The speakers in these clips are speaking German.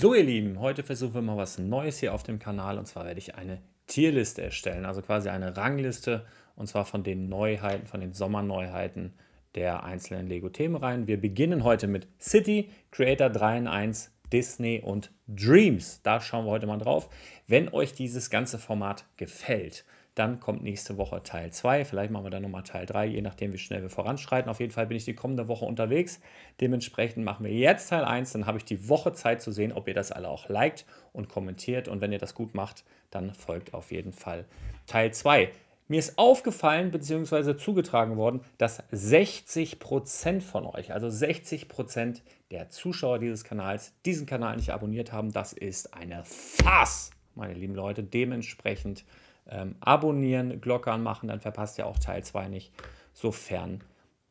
So ihr Lieben, heute versuchen wir mal was Neues hier auf dem Kanal und zwar werde ich eine Tierliste erstellen, also quasi eine Rangliste und zwar von den Neuheiten, von den Sommerneuheiten der einzelnen Lego-Themenreihen. Wir beginnen heute mit City, Creator 3 in 1, Disney und Dreams. Da schauen wir heute mal drauf. Wenn euch dieses ganze Format gefällt, dann kommt nächste Woche Teil 2. Vielleicht machen wir dann nochmal Teil 3, je nachdem, wie schnell wir voranschreiten. Auf jeden Fall bin ich die kommende Woche unterwegs. Dementsprechend machen wir jetzt Teil 1. Dann habe ich die Woche Zeit zu sehen, ob ihr das alle auch liked und kommentiert. Und wenn ihr das gut macht, dann folgt auf jeden Fall Teil 2. Mir ist aufgefallen bzw. zugetragen worden, dass 60% von euch, also 60% der Zuschauer dieses Kanals, diesen Kanal nicht abonniert haben. Das ist eine Farce, meine lieben Leute. Dementsprechend ähm, abonnieren, Glocke anmachen, dann verpasst ihr auch Teil 2 nicht, sofern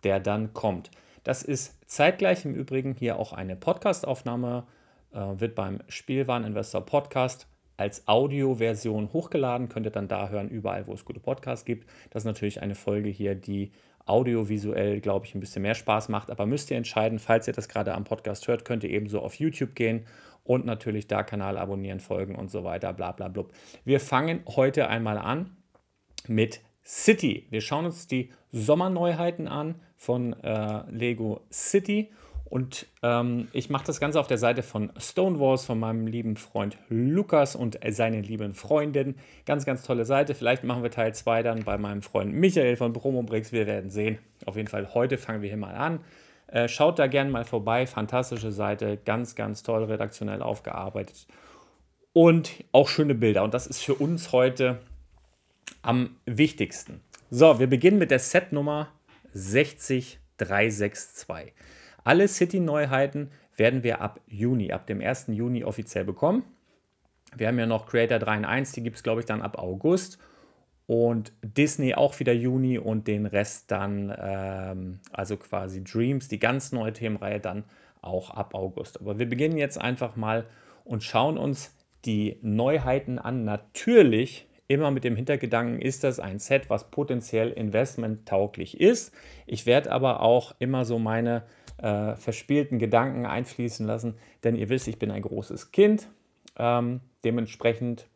der dann kommt. Das ist zeitgleich im Übrigen hier auch eine Podcast-Aufnahme, äh, wird beim Spielwareninvestor Podcast als Audioversion hochgeladen, könnt ihr dann da hören, überall, wo es gute Podcasts gibt. Das ist natürlich eine Folge hier, die audiovisuell, glaube ich, ein bisschen mehr Spaß macht, aber müsst ihr entscheiden, falls ihr das gerade am Podcast hört, könnt ihr ebenso auf YouTube gehen und natürlich da Kanal abonnieren, folgen und so weiter, bla bla blub. Wir fangen heute einmal an mit City. Wir schauen uns die Sommerneuheiten an von äh, Lego City. Und ähm, ich mache das Ganze auf der Seite von Stonewalls, von meinem lieben Freund Lukas und seinen lieben Freundin. Ganz, ganz tolle Seite. Vielleicht machen wir Teil 2 dann bei meinem Freund Michael von Promobricks. Wir werden sehen. Auf jeden Fall, heute fangen wir hier mal an. Äh, schaut da gerne mal vorbei. Fantastische Seite, ganz, ganz toll redaktionell aufgearbeitet. Und auch schöne Bilder. Und das ist für uns heute am wichtigsten. So, wir beginnen mit der Setnummer 60362. Alle City-Neuheiten werden wir ab Juni, ab dem 1. Juni offiziell bekommen. Wir haben ja noch Creator 3 in 1, die gibt es, glaube ich, dann ab August. Und Disney auch wieder Juni und den Rest dann, ähm, also quasi Dreams, die ganz neue Themenreihe dann auch ab August. Aber wir beginnen jetzt einfach mal und schauen uns die Neuheiten an. Natürlich immer mit dem Hintergedanken, ist das ein Set, was potenziell investmenttauglich ist. Ich werde aber auch immer so meine äh, verspielten Gedanken einfließen lassen, denn ihr wisst, ich bin ein großes Kind. Ähm, dementsprechend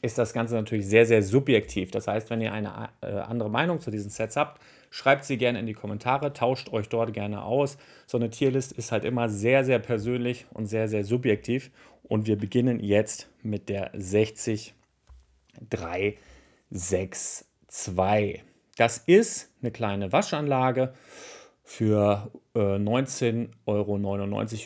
ist das Ganze natürlich sehr, sehr subjektiv. Das heißt, wenn ihr eine äh, andere Meinung zu diesen Sets habt, schreibt sie gerne in die Kommentare, tauscht euch dort gerne aus. So eine Tierlist ist halt immer sehr, sehr persönlich und sehr, sehr subjektiv. Und wir beginnen jetzt mit der 60362. Das ist eine kleine Waschanlage für äh, 19,99 Euro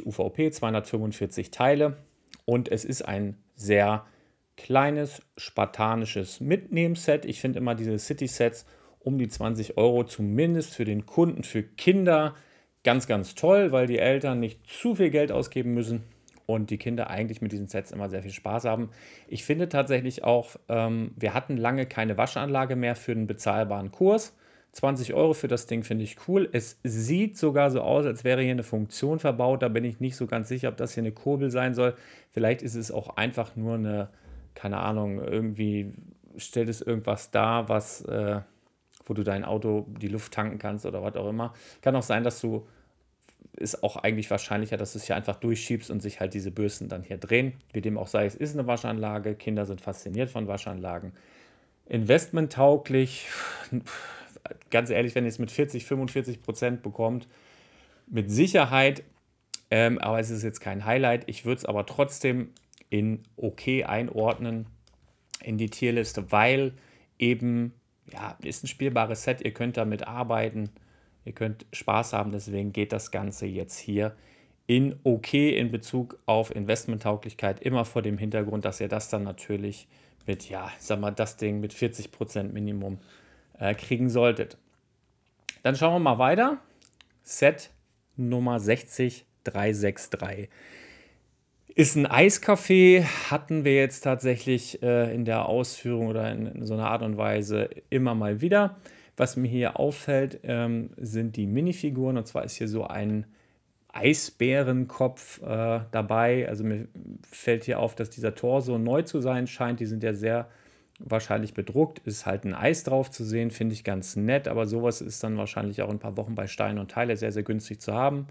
UVP, 245 Teile. Und es ist ein sehr kleines spartanisches Mitnehmset. Ich finde immer diese City-Sets um die 20 Euro, zumindest für den Kunden, für Kinder, ganz, ganz toll, weil die Eltern nicht zu viel Geld ausgeben müssen und die Kinder eigentlich mit diesen Sets immer sehr viel Spaß haben. Ich finde tatsächlich auch, ähm, wir hatten lange keine Waschanlage mehr für einen bezahlbaren Kurs. 20 Euro für das Ding finde ich cool. Es sieht sogar so aus, als wäre hier eine Funktion verbaut. Da bin ich nicht so ganz sicher, ob das hier eine Kurbel sein soll. Vielleicht ist es auch einfach nur eine keine Ahnung, irgendwie stellt es irgendwas dar, was, äh, wo du dein Auto die Luft tanken kannst oder was auch immer. Kann auch sein, dass du, ist auch eigentlich wahrscheinlicher, dass du es hier einfach durchschiebst und sich halt diese Bürsten dann hier drehen. Wie dem auch sei, es ist eine Waschanlage. Kinder sind fasziniert von Waschanlagen. Investmenttauglich, ganz ehrlich, wenn ihr es mit 40, 45 Prozent bekommt, mit Sicherheit, ähm, aber es ist jetzt kein Highlight. Ich würde es aber trotzdem in OK einordnen in die Tierliste, weil eben, ja, ist ein spielbares Set, ihr könnt damit arbeiten, ihr könnt Spaß haben, deswegen geht das Ganze jetzt hier in OK in Bezug auf Investmenttauglichkeit, immer vor dem Hintergrund, dass ihr das dann natürlich mit, ja, sag mal, das Ding mit 40% Minimum äh, kriegen solltet. Dann schauen wir mal weiter. Set Nummer 60363. Ist ein Eiskaffee, hatten wir jetzt tatsächlich äh, in der Ausführung oder in, in, so einer Art und Weise immer mal wieder. Was mir hier auffällt, ähm, sind die Minifiguren. Und zwar ist hier so ein Eisbärenkopf äh, dabei. Also mir fällt hier auf, dass dieser Tor so neu zu sein scheint. Die sind ja sehr wahrscheinlich bedruckt. Ist halt ein Eis drauf zu sehen, finde ich ganz nett. Aber sowas ist dann wahrscheinlich auch ein paar Wochen bei Steinen und Teile sehr, sehr günstig zu haben.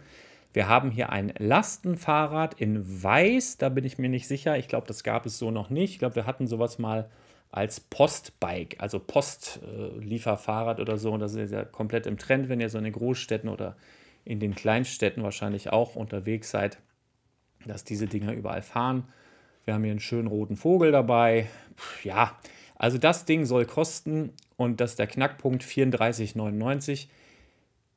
Wir haben hier ein Lastenfahrrad in Weiß, da bin ich mir nicht sicher. Ich glaube, das gab es so noch nicht. Ich glaube, wir hatten sowas mal als Postbike, also Postlieferfahrrad äh, oder so. Und das ist ja komplett im Trend, wenn ihr so in den Großstädten oder in den Kleinstädten wahrscheinlich auch unterwegs seid, dass diese Dinger überall fahren. Wir haben hier einen schönen roten Vogel dabei. Puh, ja, also das Ding soll kosten und das ist der Knackpunkt 34,99.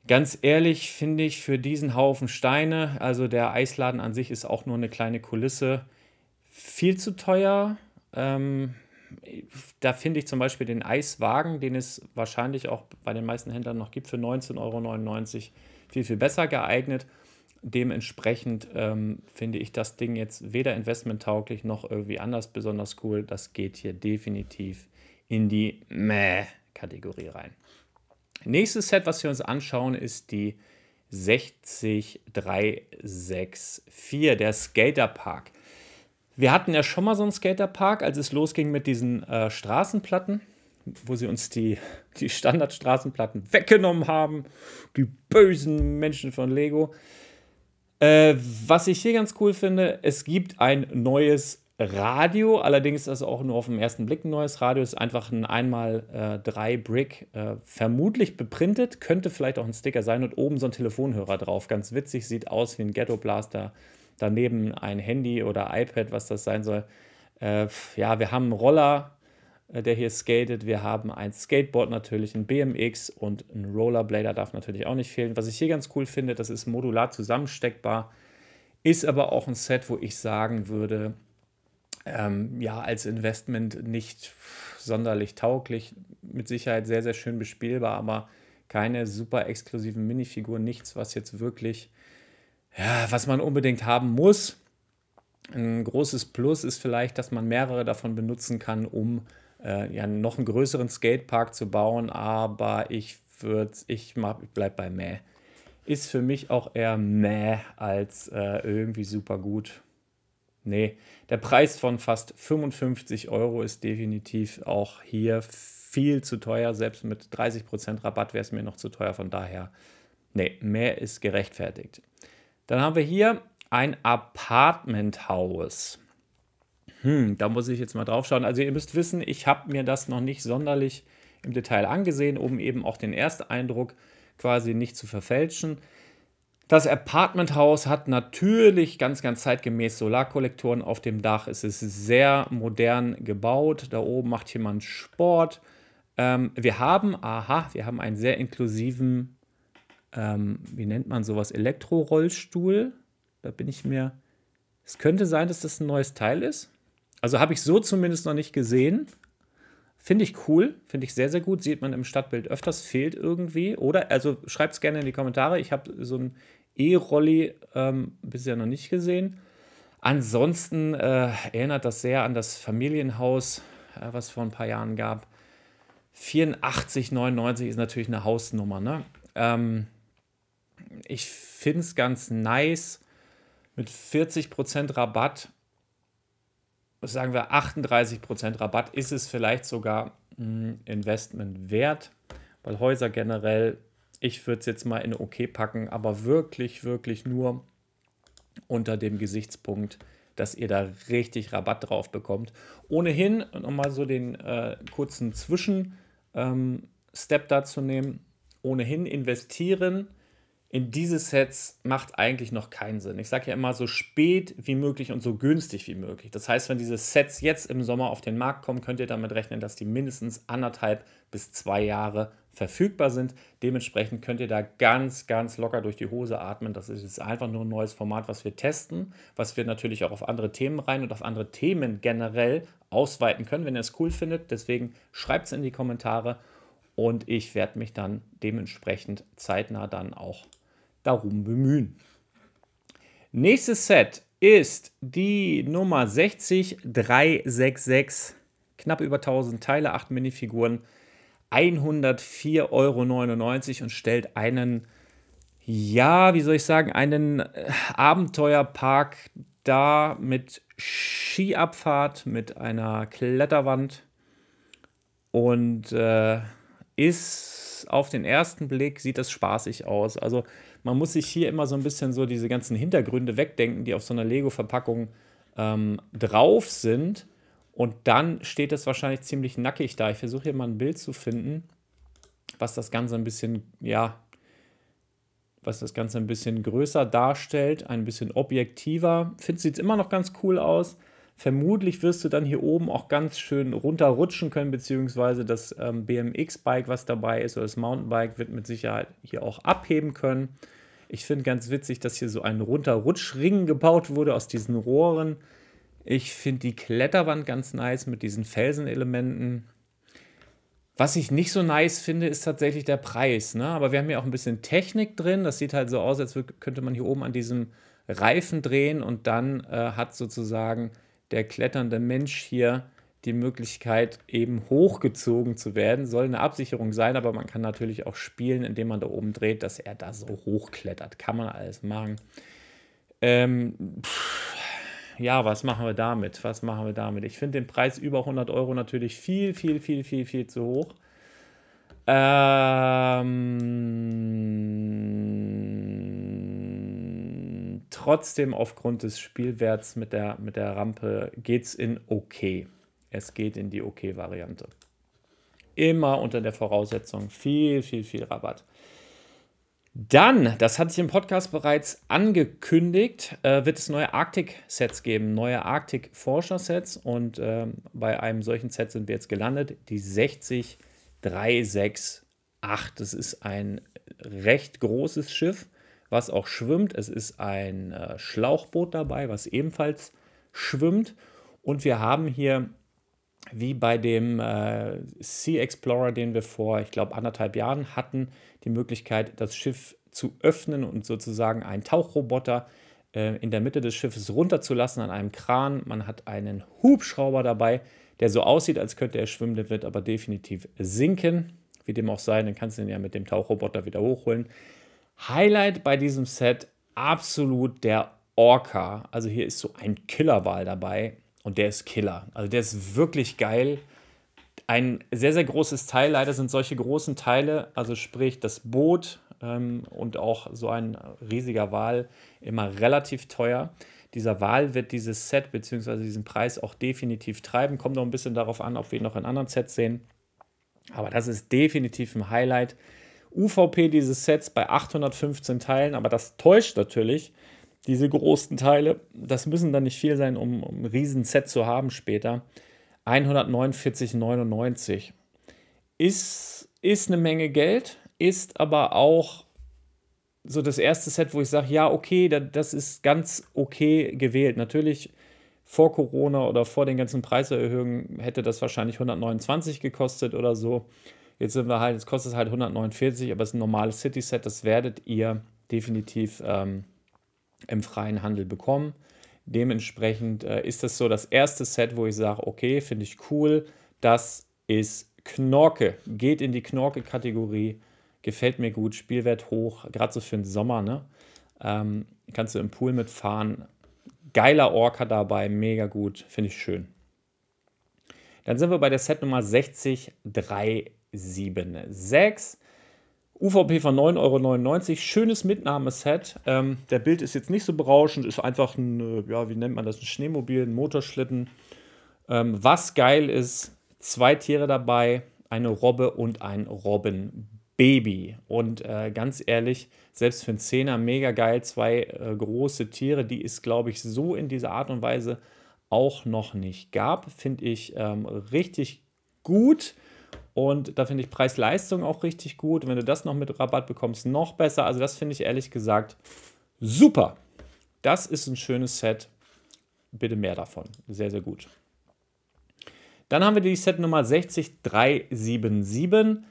Ganz ehrlich finde ich für diesen Haufen Steine, also der Eisladen an sich ist auch nur eine kleine Kulisse, viel zu teuer. Ähm, da finde ich zum Beispiel den Eiswagen, den es wahrscheinlich auch bei den meisten Händlern noch gibt, für 19,99 Euro viel, viel besser geeignet. Dementsprechend ähm, finde ich das Ding jetzt weder investmenttauglich noch irgendwie anders besonders cool. Das geht hier definitiv in die mäh kategorie rein. Nächstes Set, was wir uns anschauen, ist die 60364, der Skaterpark. Wir hatten ja schon mal so einen Skaterpark, als es losging mit diesen äh, Straßenplatten, wo sie uns die, die Standardstraßenplatten weggenommen haben. Die bösen Menschen von Lego. Äh, was ich hier ganz cool finde, es gibt ein neues Radio, allerdings ist das auch nur auf den ersten Blick ein neues Radio, ist einfach ein einmal äh, 3 Brick, äh, vermutlich beprintet, könnte vielleicht auch ein Sticker sein und oben so ein Telefonhörer drauf. Ganz witzig, sieht aus wie ein Ghetto Blaster. Daneben ein Handy oder iPad, was das sein soll. Äh, ja, wir haben einen Roller, äh, der hier skatet. Wir haben ein Skateboard natürlich, ein BMX und ein Rollerblader darf natürlich auch nicht fehlen. Was ich hier ganz cool finde, das ist modular zusammensteckbar, ist aber auch ein Set, wo ich sagen würde, ähm, ja, als Investment nicht sonderlich tauglich, mit Sicherheit sehr, sehr schön bespielbar, aber keine super exklusiven Minifiguren, nichts, was jetzt wirklich, ja, was man unbedingt haben muss. Ein großes Plus ist vielleicht, dass man mehrere davon benutzen kann, um äh, ja, noch einen größeren Skatepark zu bauen, aber ich würde, ich, mach, bei Mäh. Ist für mich auch eher Mäh als äh, irgendwie super gut nee, der Preis von fast 55 Euro ist definitiv auch hier viel zu teuer. Selbst mit 30% Rabatt wäre es mir noch zu teuer. Von daher, nee, mehr ist gerechtfertigt. Dann haben wir hier ein Apartmenthaus. Hm, da muss ich jetzt mal drauf schauen. Also ihr müsst wissen, ich habe mir das noch nicht sonderlich im Detail angesehen, um eben auch den Ersteindruck quasi nicht zu verfälschen. Das Apartmenthaus hat natürlich ganz, ganz zeitgemäß Solarkollektoren auf dem Dach. Es ist sehr modern gebaut. Da oben macht jemand Sport. Ähm, wir haben, aha, wir haben einen sehr inklusiven, ähm, wie nennt man sowas, Elektrorollstuhl. Da bin ich mir. Es könnte sein, dass das ein neues Teil ist. Also habe ich so zumindest noch nicht gesehen. Finde ich cool, finde ich sehr, sehr gut. Sieht man im Stadtbild öfters, fehlt irgendwie. Oder, also schreibt es gerne in die Kommentare. Ich habe so ein E-Rolli ähm, bisher noch nicht gesehen. Ansonsten äh, erinnert das sehr an das Familienhaus, äh, was es vor ein paar Jahren gab. 84, 99 ist natürlich eine Hausnummer. Ne? Ähm, ich finde es ganz nice. Mit 40% Rabatt, sagen wir 38% Rabatt, ist es vielleicht sogar ein hm, Investment wert, weil Häuser generell ich würde es jetzt mal in OK packen, aber wirklich, wirklich nur unter dem Gesichtspunkt, dass ihr da richtig Rabatt drauf bekommt. Ohnehin nochmal so den äh, kurzen Zwischenstep ähm, dazu nehmen. Ohnehin investieren in diese Sets macht eigentlich noch keinen Sinn. Ich sage ja immer so spät wie möglich und so günstig wie möglich. Das heißt, wenn diese Sets jetzt im Sommer auf den Markt kommen, könnt ihr damit rechnen, dass die mindestens anderthalb bis zwei Jahre verfügbar sind. Dementsprechend könnt ihr da ganz, ganz locker durch die Hose atmen. Das ist einfach nur ein neues Format, was wir testen, was wir natürlich auch auf andere Themen rein und auf andere Themen generell ausweiten können, wenn ihr es cool findet. Deswegen schreibt es in die Kommentare und ich werde mich dann dementsprechend zeitnah dann auch darum bemühen. Nächstes Set ist die Nummer 60366. Knapp über 1000 Teile, 8 Minifiguren 104,99 Euro und stellt einen, ja, wie soll ich sagen, einen äh, Abenteuerpark dar mit Skiabfahrt, mit einer Kletterwand und äh, ist auf den ersten Blick sieht das spaßig aus. Also man muss sich hier immer so ein bisschen so diese ganzen Hintergründe wegdenken, die auf so einer Lego-Verpackung ähm, drauf sind und dann steht es wahrscheinlich ziemlich nackig da. Ich versuche hier mal ein Bild zu finden, was das Ganze ein bisschen, ja, was das Ganze ein bisschen größer darstellt, ein bisschen objektiver. Finde, sieht immer noch ganz cool aus. Vermutlich wirst du dann hier oben auch ganz schön runterrutschen können, beziehungsweise das ähm, BMX-Bike, was dabei ist, oder das Mountainbike, wird mit Sicherheit hier auch abheben können. Ich finde ganz witzig, dass hier so ein Runterrutschring gebaut wurde aus diesen Rohren. Ich finde die Kletterwand ganz nice mit diesen Felsenelementen. Was ich nicht so nice finde, ist tatsächlich der Preis. Ne? Aber wir haben hier auch ein bisschen Technik drin. Das sieht halt so aus, als könnte man hier oben an diesem Reifen drehen und dann äh, hat sozusagen der kletternde Mensch hier die Möglichkeit, eben hochgezogen zu werden. Soll eine Absicherung sein, aber man kann natürlich auch spielen, indem man da oben dreht, dass er da so hochklettert. Kann man alles machen. Ähm, pff, ja, was machen wir damit? Was machen wir damit? Ich finde den Preis über 100 Euro natürlich viel, viel, viel, viel, viel zu hoch. Ähm, trotzdem aufgrund des Spielwerts mit der, mit der Rampe geht es in okay. Es geht in die okay-Variante. Immer unter der Voraussetzung viel, viel, viel Rabatt. Dann, das hatte ich im Podcast bereits angekündigt, äh, wird es neue Arctic-Sets geben, neue Arctic-Forscher-Sets. Und äh, bei einem solchen Set sind wir jetzt gelandet, die 60368. Das ist ein recht großes Schiff, was auch schwimmt. Es ist ein äh, Schlauchboot dabei, was ebenfalls schwimmt. Und wir haben hier wie bei dem äh, Sea Explorer, den wir vor, ich glaube, anderthalb Jahren hatten, die Möglichkeit, das Schiff zu öffnen und sozusagen einen Tauchroboter äh, in der Mitte des Schiffes runterzulassen an einem Kran. Man hat einen Hubschrauber dabei, der so aussieht, als könnte er schwimmen, der wird aber definitiv sinken. Wie dem auch sei, dann kannst du ihn ja mit dem Tauchroboter wieder hochholen. Highlight bei diesem Set absolut der Orca. Also hier ist so ein Killerwal dabei und der ist Killer. Also der ist wirklich geil. Ein sehr, sehr großes Teil. Leider sind solche großen Teile, also sprich das Boot ähm, und auch so ein riesiger Wal, immer relativ teuer dieser Wal wird dieses Set bzw. diesen Preis auch definitiv treiben. Kommt noch ein bisschen darauf an, ob wir ihn noch in anderen Sets sehen. Aber das ist definitiv ein Highlight. UVP dieses Sets bei 815 Teilen, aber das täuscht natürlich, diese großen Teile. Das müssen dann nicht viel sein, um, um ein Riesenset zu haben später. 149,99 ist, ist eine Menge Geld, ist aber auch so das erste Set, wo ich sage, ja, okay, das ist ganz okay gewählt. Natürlich vor Corona oder vor den ganzen Preiserhöhungen hätte das wahrscheinlich 129 gekostet oder so. Jetzt sind wir halt, jetzt kostet es halt 149, aber es ist ein normales City-Set, das werdet ihr definitiv ähm, im freien Handel bekommen. Dementsprechend äh, ist das so das erste Set, wo ich sage, okay, finde ich cool, das ist Knorke, geht in die Knorke-Kategorie, gefällt mir gut, Spielwert hoch, gerade so für den Sommer, ne? Ähm, kannst du im Pool mitfahren, geiler Orca dabei, mega gut, finde ich schön. Dann sind wir bei der Set Nummer 60376. UVP von 9,99 Euro. Schönes Mitnahmeset. Ähm, der Bild ist jetzt nicht so berauschend, ist einfach ein, äh, ja, wie nennt man das, ein Schneemobil, ein Motorschlitten. Ähm, was geil ist, zwei Tiere dabei, eine Robbe und ein Robbenbaby. Und äh, ganz ehrlich, selbst für einen Zehner mega geil, zwei äh, große Tiere, die es, glaube ich, so in dieser Art und Weise auch noch nicht gab. Finde ich ähm, richtig gut. Und da finde ich Preis-Leistung auch richtig gut. wenn du das noch mit Rabatt bekommst, noch besser. Also das finde ich ehrlich gesagt super. Das ist ein schönes Set. Bitte mehr davon. Sehr, sehr gut. Dann haben wir die Set Nummer 60377.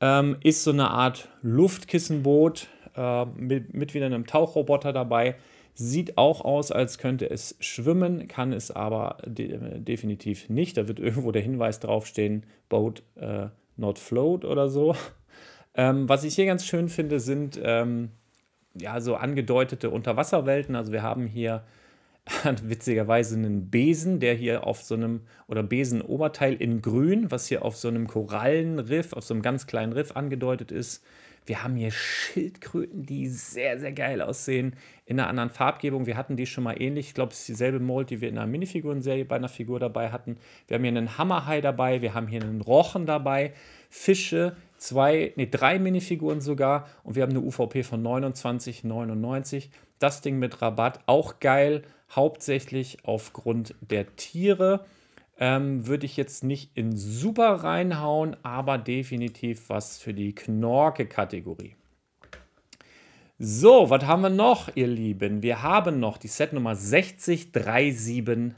Ähm, ist so eine Art Luftkissenboot äh, mit, mit wieder einem Tauchroboter dabei. Sieht auch aus, als könnte es schwimmen, kann es aber de definitiv nicht. Da wird irgendwo der Hinweis draufstehen, Boat äh, not float oder so. Ähm, was ich hier ganz schön finde, sind ähm, ja so angedeutete Unterwasserwelten. Also wir haben hier witzigerweise einen Besen, der hier auf so einem, oder Besenoberteil in grün, was hier auf so einem Korallenriff, auf so einem ganz kleinen Riff angedeutet ist. Wir haben hier Schildkröten, die sehr, sehr geil aussehen, in einer anderen Farbgebung. Wir hatten die schon mal ähnlich. Ich glaube, es ist dieselbe Mold, die wir in einer Minifigurenserie bei einer Figur dabei hatten. Wir haben hier einen Hammerhai dabei, wir haben hier einen Rochen dabei, Fische, zwei, nee, drei Minifiguren sogar und wir haben eine UVP von 29,99. Das Ding mit Rabatt auch geil, hauptsächlich aufgrund der Tiere. Ähm, Würde ich jetzt nicht in super reinhauen, aber definitiv was für die Knorke-Kategorie. So, was haben wir noch, ihr Lieben? Wir haben noch die Set Nummer 60378.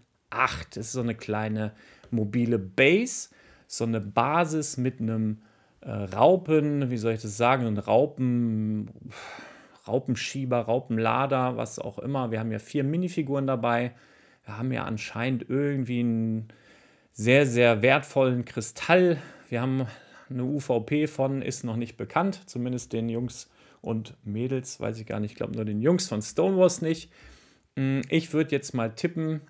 Das ist so eine kleine mobile Base, so eine Basis mit einem äh, Raupen, wie soll ich das sagen, ein Raupen, Raupenschieber, Raupenlader, was auch immer. Wir haben ja vier Minifiguren dabei. Wir haben ja anscheinend irgendwie ein sehr, sehr wertvollen Kristall. Wir haben eine UVP von, ist noch nicht bekannt, zumindest den Jungs und Mädels, weiß ich gar nicht, ich glaube nur den Jungs von Stonewalls nicht. Hm, ich würde jetzt mal tippen,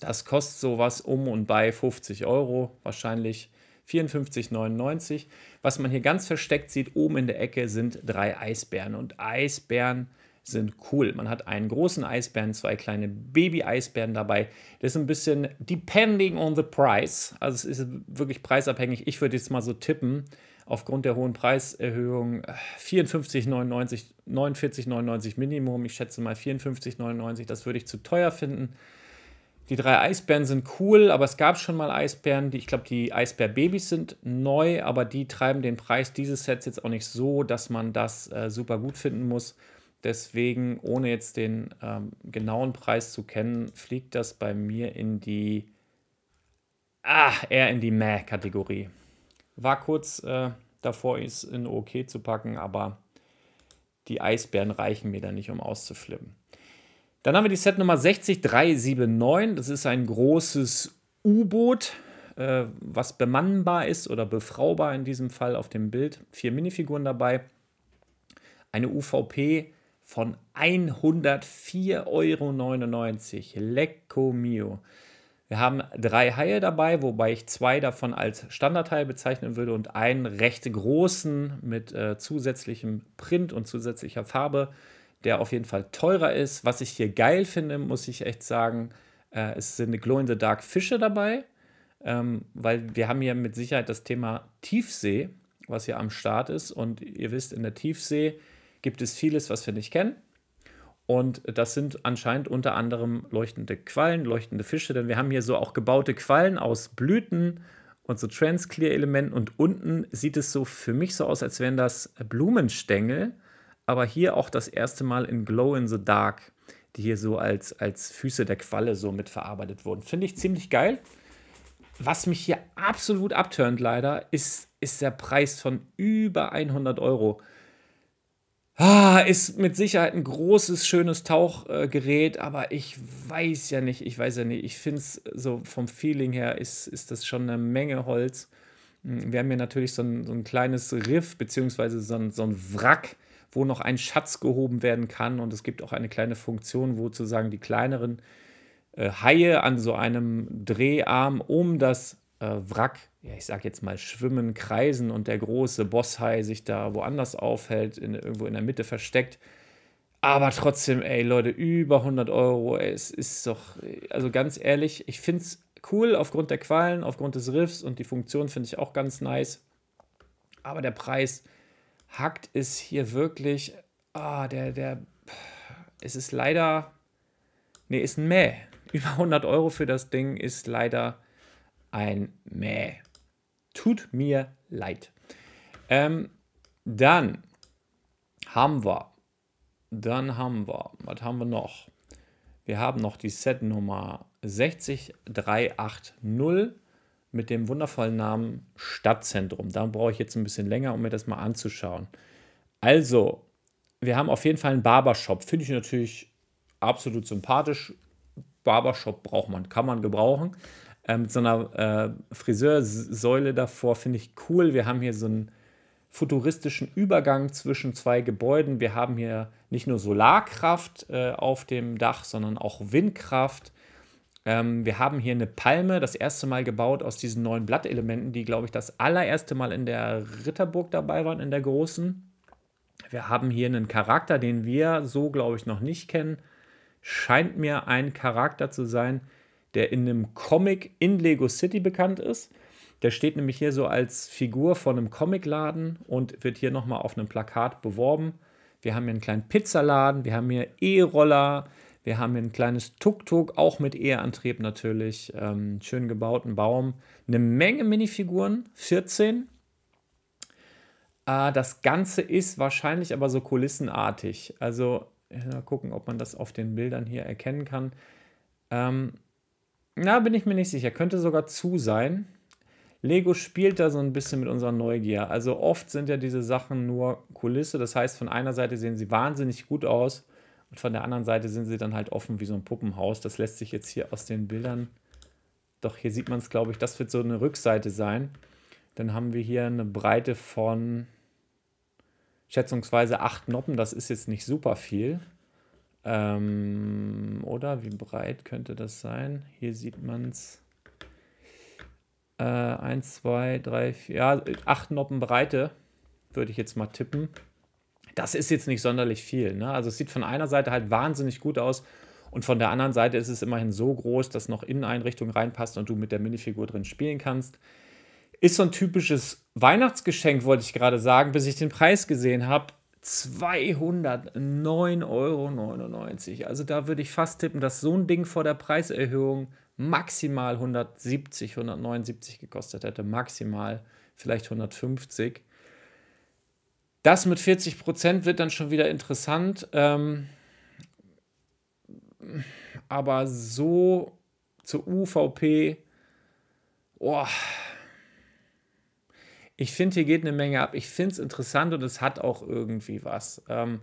das kostet sowas um und bei 50 Euro, wahrscheinlich 54,99. Was man hier ganz versteckt sieht, oben in der Ecke sind drei Eisbären und Eisbären sind cool. Man hat einen großen Eisbären, zwei kleine Baby-Eisbären dabei. Das ist ein bisschen depending on the price. Also es ist wirklich preisabhängig. Ich würde jetzt mal so tippen, aufgrund der hohen Preiserhöhung 54,99, äh, 49,99 Minimum. Ich schätze mal 54,99. Das würde ich zu teuer finden. Die drei Eisbären sind cool, aber es gab schon mal Eisbären, die ich glaube, die Eisbär-Babys sind neu, aber die treiben den Preis dieses Sets jetzt auch nicht so, dass man das äh, super gut finden muss. Deswegen, ohne jetzt den ähm, genauen Preis zu kennen, fliegt das bei mir in die. Ah, eher in die Mäh-Kategorie. War kurz äh, davor, es in OK zu packen, aber die Eisbären reichen mir da nicht, um auszuflippen. Dann haben wir die Set Nummer 60379. Das ist ein großes U-Boot, äh, was bemannbar ist oder befraubar in diesem Fall auf dem Bild. Vier Minifiguren dabei. Eine UVP von 104,99 Euro. Lecco mio. Wir haben drei Haie dabei, wobei ich zwei davon als Standardhaie bezeichnen würde und einen recht großen mit äh, zusätzlichem Print und zusätzlicher Farbe, der auf jeden Fall teurer ist. Was ich hier geil finde, muss ich echt sagen, äh, es sind Glow-in-the-Dark-Fische dabei, ähm, weil wir haben hier mit Sicherheit das Thema Tiefsee, was hier am Start ist. Und ihr wisst, in der Tiefsee gibt es vieles, was wir nicht kennen. Und das sind anscheinend unter anderem leuchtende Quallen, leuchtende Fische, denn wir haben hier so auch gebaute Quallen aus Blüten und so Transclear-Elementen. Und unten sieht es so für mich so aus, als wären das Blumenstängel, aber hier auch das erste Mal in Glow in the Dark, die hier so als, als Füße der Qualle so mit verarbeitet wurden. Finde ich ziemlich geil. Was mich hier absolut abtönt leider, ist, ist der Preis von über 100 Euro. Ah, ist mit Sicherheit ein großes, schönes Tauchgerät, äh, aber ich weiß ja nicht, ich weiß ja nicht, ich finde es äh, so vom Feeling her ist, ist das schon eine Menge Holz. Hm, wir haben hier natürlich so ein, so ein kleines Riff, beziehungsweise so ein, so ein Wrack, wo noch ein Schatz gehoben werden kann und es gibt auch eine kleine Funktion, wo sozusagen die kleineren äh, Haie an so einem Dreharm um das äh, Wrack ja, ich sag jetzt mal, schwimmen, kreisen und der große Bosshai sich da woanders aufhält, in, irgendwo in der Mitte versteckt. Aber trotzdem, ey, Leute, über 100 Euro, ey, es ist doch, also ganz ehrlich, ich find's cool aufgrund der Qualen, aufgrund des Riffs und die Funktion finde ich auch ganz nice. Aber der Preis hackt es hier wirklich, ah, der, der, es ist leider, nee, ist ein Mäh. Über 100 Euro für das Ding ist leider ein Mäh. Tut mir leid. Ähm, dann haben wir, dann haben wir, was haben wir noch? Wir haben noch die Setnummer 60380 mit dem wundervollen Namen Stadtzentrum. Da brauche ich jetzt ein bisschen länger, um mir das mal anzuschauen. Also, wir haben auf jeden Fall einen Barbershop. Finde ich natürlich absolut sympathisch. Barbershop braucht man, kann man gebrauchen äh, mit so einer äh, Friseursäule davor, finde ich cool. Wir haben hier so einen futuristischen Übergang zwischen zwei Gebäuden. Wir haben hier nicht nur Solarkraft äh, auf dem Dach, sondern auch Windkraft. Ähm, wir haben hier eine Palme, das erste Mal gebaut aus diesen neuen Blattelementen, die, glaube ich, das allererste Mal in der Ritterburg dabei waren, in der großen. Wir haben hier einen Charakter, den wir so, glaube ich, noch nicht kennen. Scheint mir ein Charakter zu sein, der in einem Comic in Lego City bekannt ist. Der steht nämlich hier so als Figur von einem Comicladen und wird hier nochmal auf einem Plakat beworben. Wir haben hier einen kleinen Pizzaladen, wir haben hier E-Roller, wir haben hier ein kleines Tuk-Tuk, auch mit E-Antrieb natürlich, ähm, schön gebauten Baum. Eine Menge Minifiguren, 14. Äh, ah, das Ganze ist wahrscheinlich aber so kulissenartig. Also mal gucken, ob man das auf den Bildern hier erkennen kann. Ähm, na, bin ich mir nicht sicher. Könnte sogar zu sein. Lego spielt da so ein bisschen mit unserer Neugier. Also oft sind ja diese Sachen nur Kulisse. Das heißt, von einer Seite sehen sie wahnsinnig gut aus und von der anderen Seite sind sie dann halt offen wie so ein Puppenhaus. Das lässt sich jetzt hier aus den Bildern. Doch hier sieht man es, glaube ich, das wird so eine Rückseite sein. Dann haben wir hier eine Breite von schätzungsweise acht Noppen. Das ist jetzt nicht super viel. Ähm, oder wie breit könnte das sein? Hier sieht man es. 1, 2, 3, 4, ja, 8 Noppen Breite würde ich jetzt mal tippen. Das ist jetzt nicht sonderlich viel. Ne? Also es sieht von einer Seite halt wahnsinnig gut aus und von der anderen Seite ist es immerhin so groß, dass noch Inneneinrichtung reinpasst und du mit der Minifigur drin spielen kannst. Ist so ein typisches Weihnachtsgeschenk, wollte ich gerade sagen, bis ich den Preis gesehen habe 209,99 Euro. Also da würde ich fast tippen, dass so ein Ding vor der Preiserhöhung maximal 170, 179 gekostet hätte, maximal vielleicht 150. Das mit 40 Prozent wird dann schon wieder interessant. Ähm, aber so zur UVP, oh, ich finde, hier geht eine Menge ab. Ich finde es interessant und es hat auch irgendwie was. Ähm,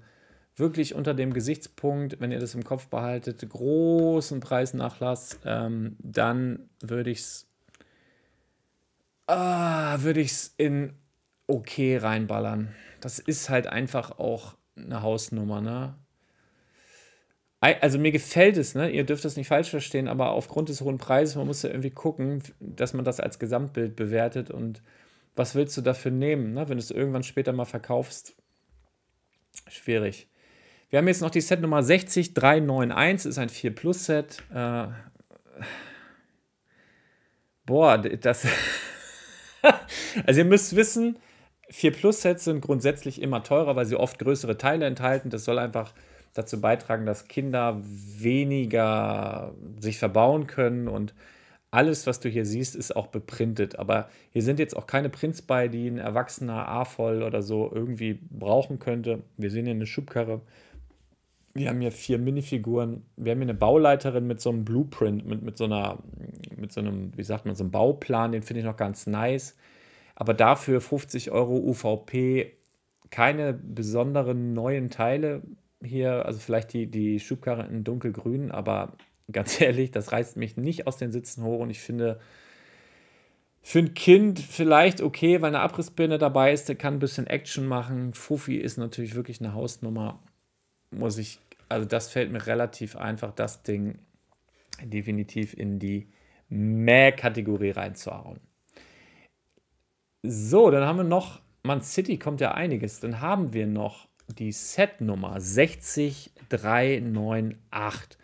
wirklich unter dem Gesichtspunkt, wenn ihr das im Kopf behaltet, großen Preisnachlass, ähm, dann würde ich es ah, würde in okay reinballern. Das ist halt einfach auch eine Hausnummer, ne? Also mir gefällt es, ne? Ihr dürft das nicht falsch verstehen, aber aufgrund des hohen Preises, man muss ja irgendwie gucken, dass man das als Gesamtbild bewertet und was willst du dafür nehmen, ne? wenn du es irgendwann später mal verkaufst? Schwierig. Wir haben jetzt noch die Set Nummer 60391, ist ein 4 Plus Set. Äh, boah, das. also, ihr müsst wissen, 4 Plus Sets sind grundsätzlich immer teurer, weil sie oft größere Teile enthalten. Das soll einfach dazu beitragen, dass Kinder weniger sich verbauen können und alles, was du hier siehst, ist auch beprintet. Aber hier sind jetzt auch keine Prints bei, die ein erwachsener A-Voll oder so irgendwie brauchen könnte. Wir sehen hier eine Schubkarre. Wir haben hier vier Minifiguren. Wir haben hier eine Bauleiterin mit so einem Blueprint, mit, mit so einer, mit so einem, wie sagt man, so einem Bauplan. Den finde ich noch ganz nice. Aber dafür 50 Euro UVP. Keine besonderen neuen Teile hier. Also vielleicht die, die Schubkarre in dunkelgrün, aber ganz ehrlich, das reißt mich nicht aus den Sitzen hoch und ich finde, für ein Kind vielleicht okay, weil eine Abrissbirne dabei ist, der kann ein bisschen Action machen. Fufi ist natürlich wirklich eine Hausnummer. Muss ich, also das fällt mir relativ einfach, das Ding definitiv in die Mäh-Kategorie reinzuhauen. So, dann haben wir noch, Man City kommt ja einiges. Dann haben wir noch die Setnummer 60398.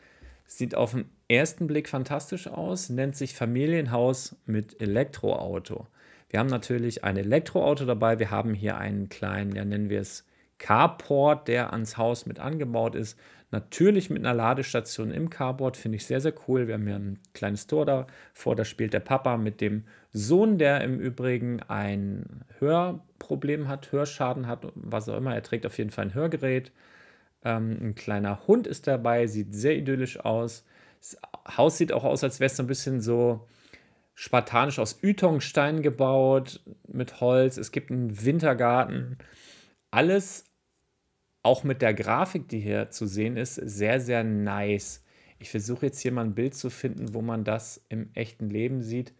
Sieht auf den ersten Blick fantastisch aus, nennt sich Familienhaus mit Elektroauto. Wir haben natürlich ein Elektroauto dabei. Wir haben hier einen kleinen, ja nennen wir es Carport, der ans Haus mit angebaut ist. Natürlich mit einer Ladestation im Carport, finde ich sehr, sehr cool. Wir haben hier ein kleines Tor davor, da spielt der Papa mit dem Sohn, der im Übrigen ein Hörproblem hat, Hörschaden hat, was auch immer. Er trägt auf jeden Fall ein Hörgerät. Ähm, ein kleiner Hund ist dabei, sieht sehr idyllisch aus. Das Haus sieht auch aus, als wäre es so ein bisschen so spartanisch aus Ytongstein gebaut, mit Holz. Es gibt einen Wintergarten. Alles, auch mit der Grafik, die hier zu sehen ist, sehr, sehr nice. Ich versuche jetzt hier mal ein Bild zu finden, wo man das im echten Leben sieht.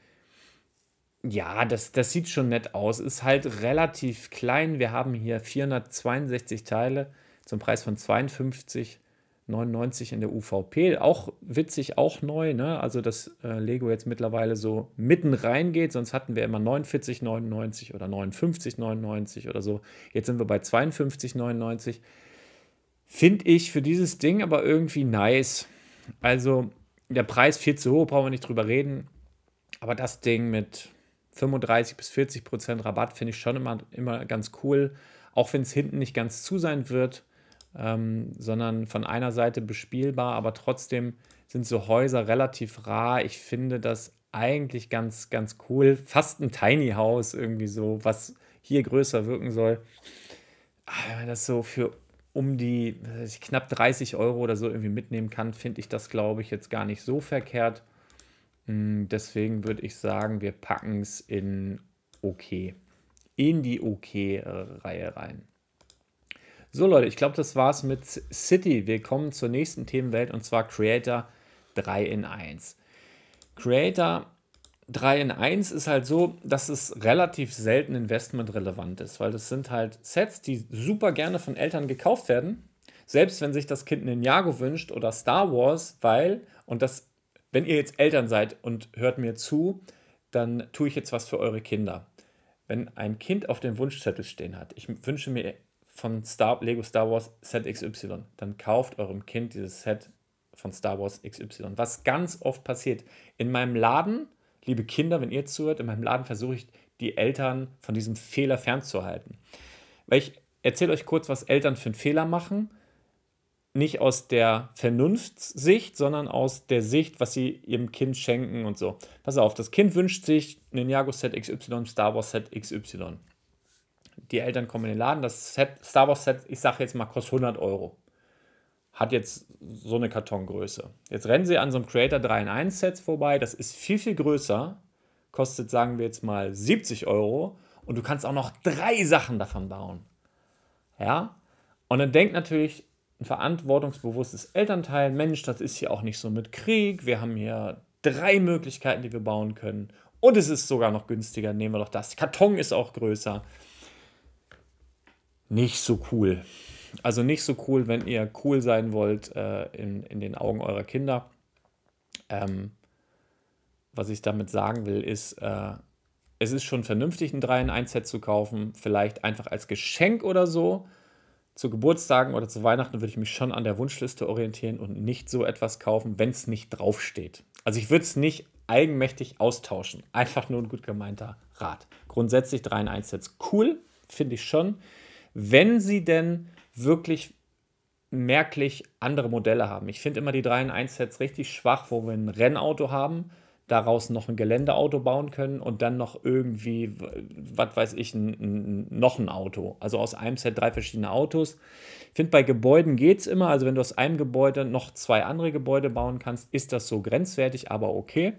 Ja, das, das sieht schon nett aus. Ist halt relativ klein. Wir haben hier 462 Teile zum Preis von 52,99 in der UVP. Auch witzig, auch neu, ne? also dass äh, Lego jetzt mittlerweile so mitten reingeht. Sonst hatten wir immer 49,99 oder 59,99 oder so. Jetzt sind wir bei 52,99. Finde ich für dieses Ding aber irgendwie nice. Also der Preis viel zu hoch, brauchen wir nicht drüber reden. Aber das Ding mit 35 bis 40 Prozent Rabatt finde ich schon immer, immer ganz cool. Auch wenn es hinten nicht ganz zu sein wird, ähm, sondern von einer Seite bespielbar, aber trotzdem sind so Häuser relativ rar. Ich finde das eigentlich ganz, ganz cool. Fast ein Tiny House irgendwie so, was hier größer wirken soll. Ah, wenn man das so für um die ich, knapp 30 Euro oder so irgendwie mitnehmen kann, finde ich das, glaube ich, jetzt gar nicht so verkehrt. Hm, deswegen würde ich sagen, wir packen es in okay, in die okay-Reihe rein. So Leute, ich glaube, das war's mit City. Wir kommen zur nächsten Themenwelt und zwar Creator 3 in 1. Creator 3 in 1 ist halt so, dass es relativ selten investmentrelevant ist, weil das sind halt Sets, die super gerne von Eltern gekauft werden, selbst wenn sich das Kind einen Jago wünscht oder Star Wars, weil, und das, wenn ihr jetzt Eltern seid und hört mir zu, dann tue ich jetzt was für eure Kinder. Wenn ein Kind auf dem Wunschzettel stehen hat, ich wünsche mir vom Star Lego Star Wars Set XY, dann kauft eurem Kind dieses Set von Star Wars XY. Was ganz oft passiert. In meinem Laden, liebe Kinder, wenn ihr zuhört, in meinem Laden versuche ich, die Eltern von diesem Fehler fernzuhalten. Weil ich erzähle euch kurz, was Eltern für einen Fehler machen. Nicht aus der Vernunftssicht, sondern aus der Sicht, was sie ihrem Kind schenken und so. Pass auf, das Kind wünscht sich ein Jago Set XY, Star Wars Set XY die Eltern kommen in den Laden, das Set, Star Wars Set, ich sage jetzt mal, kostet 100 Euro. Hat jetzt so eine Kartongröße. Jetzt rennen sie an so einem Creator 3 in 1 Set vorbei, das ist viel, viel größer, kostet, sagen wir jetzt mal, 70 Euro und du kannst auch noch drei Sachen davon bauen. Ja? Und dann denkt natürlich ein verantwortungsbewusstes Elternteil, Mensch, das ist hier auch nicht so mit Krieg, wir haben hier drei Möglichkeiten, die wir bauen können und es ist sogar noch günstiger, nehmen wir doch das. Karton ist auch größer nicht so cool. Also nicht so cool, wenn ihr cool sein wollt äh, in, in den Augen eurer Kinder. Ähm, was ich damit sagen will, ist, äh, es ist schon vernünftig, ein 3 in 1 Set zu kaufen. Vielleicht einfach als Geschenk oder so. Zu Geburtstagen oder zu Weihnachten würde ich mich schon an der Wunschliste orientieren und nicht so etwas kaufen, wenn es nicht draufsteht. Also ich würde es nicht eigenmächtig austauschen. Einfach nur ein gut gemeinter Rat. Grundsätzlich 3 in 1 Sets cool, finde ich schon wenn sie denn wirklich merklich andere Modelle haben. Ich finde immer die 3 in 1 Sets richtig schwach, wo wir ein Rennauto haben, daraus noch ein Geländeauto bauen können und dann noch irgendwie, was weiß ich, ein, ein, noch ein Auto. Also aus einem Set drei verschiedene Autos. Ich finde, bei Gebäuden geht es immer. Also wenn du aus einem Gebäude noch zwei andere Gebäude bauen kannst, ist das so grenzwertig, aber okay.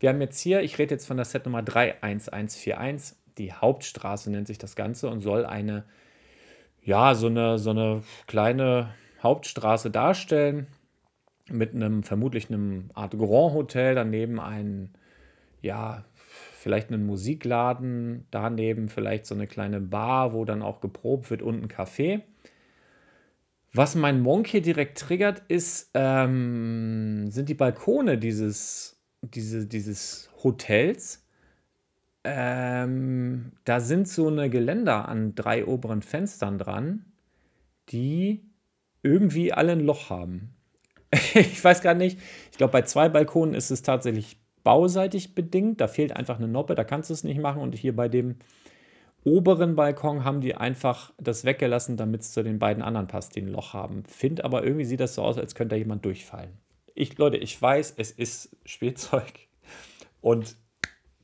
Wir haben jetzt hier, ich rede jetzt von der Set Nummer 31141, die Hauptstraße nennt sich das Ganze und soll eine ja, so eine, so eine kleine Hauptstraße darstellen mit einem vermutlich einem Art Grand Hotel, daneben ein, ja, vielleicht einen Musikladen, daneben vielleicht so eine kleine Bar, wo dann auch geprobt wird und ein Café. Was mein Monk hier direkt triggert, ist, ähm, sind die Balkone dieses, diese, dieses Hotels ähm, da sind so eine Geländer an drei oberen Fenstern dran, die irgendwie alle ein Loch haben. ich weiß gar nicht. Ich glaube, bei zwei Balkonen ist es tatsächlich bauseitig bedingt. Da fehlt einfach eine Noppe, da kannst du es nicht machen. Und hier bei dem oberen Balkon haben die einfach das weggelassen, damit es zu den beiden anderen passt, die ein Loch haben. Find aber irgendwie sieht das so aus, als könnte da jemand durchfallen. Ich, Leute, ich weiß, es ist Spielzeug. Und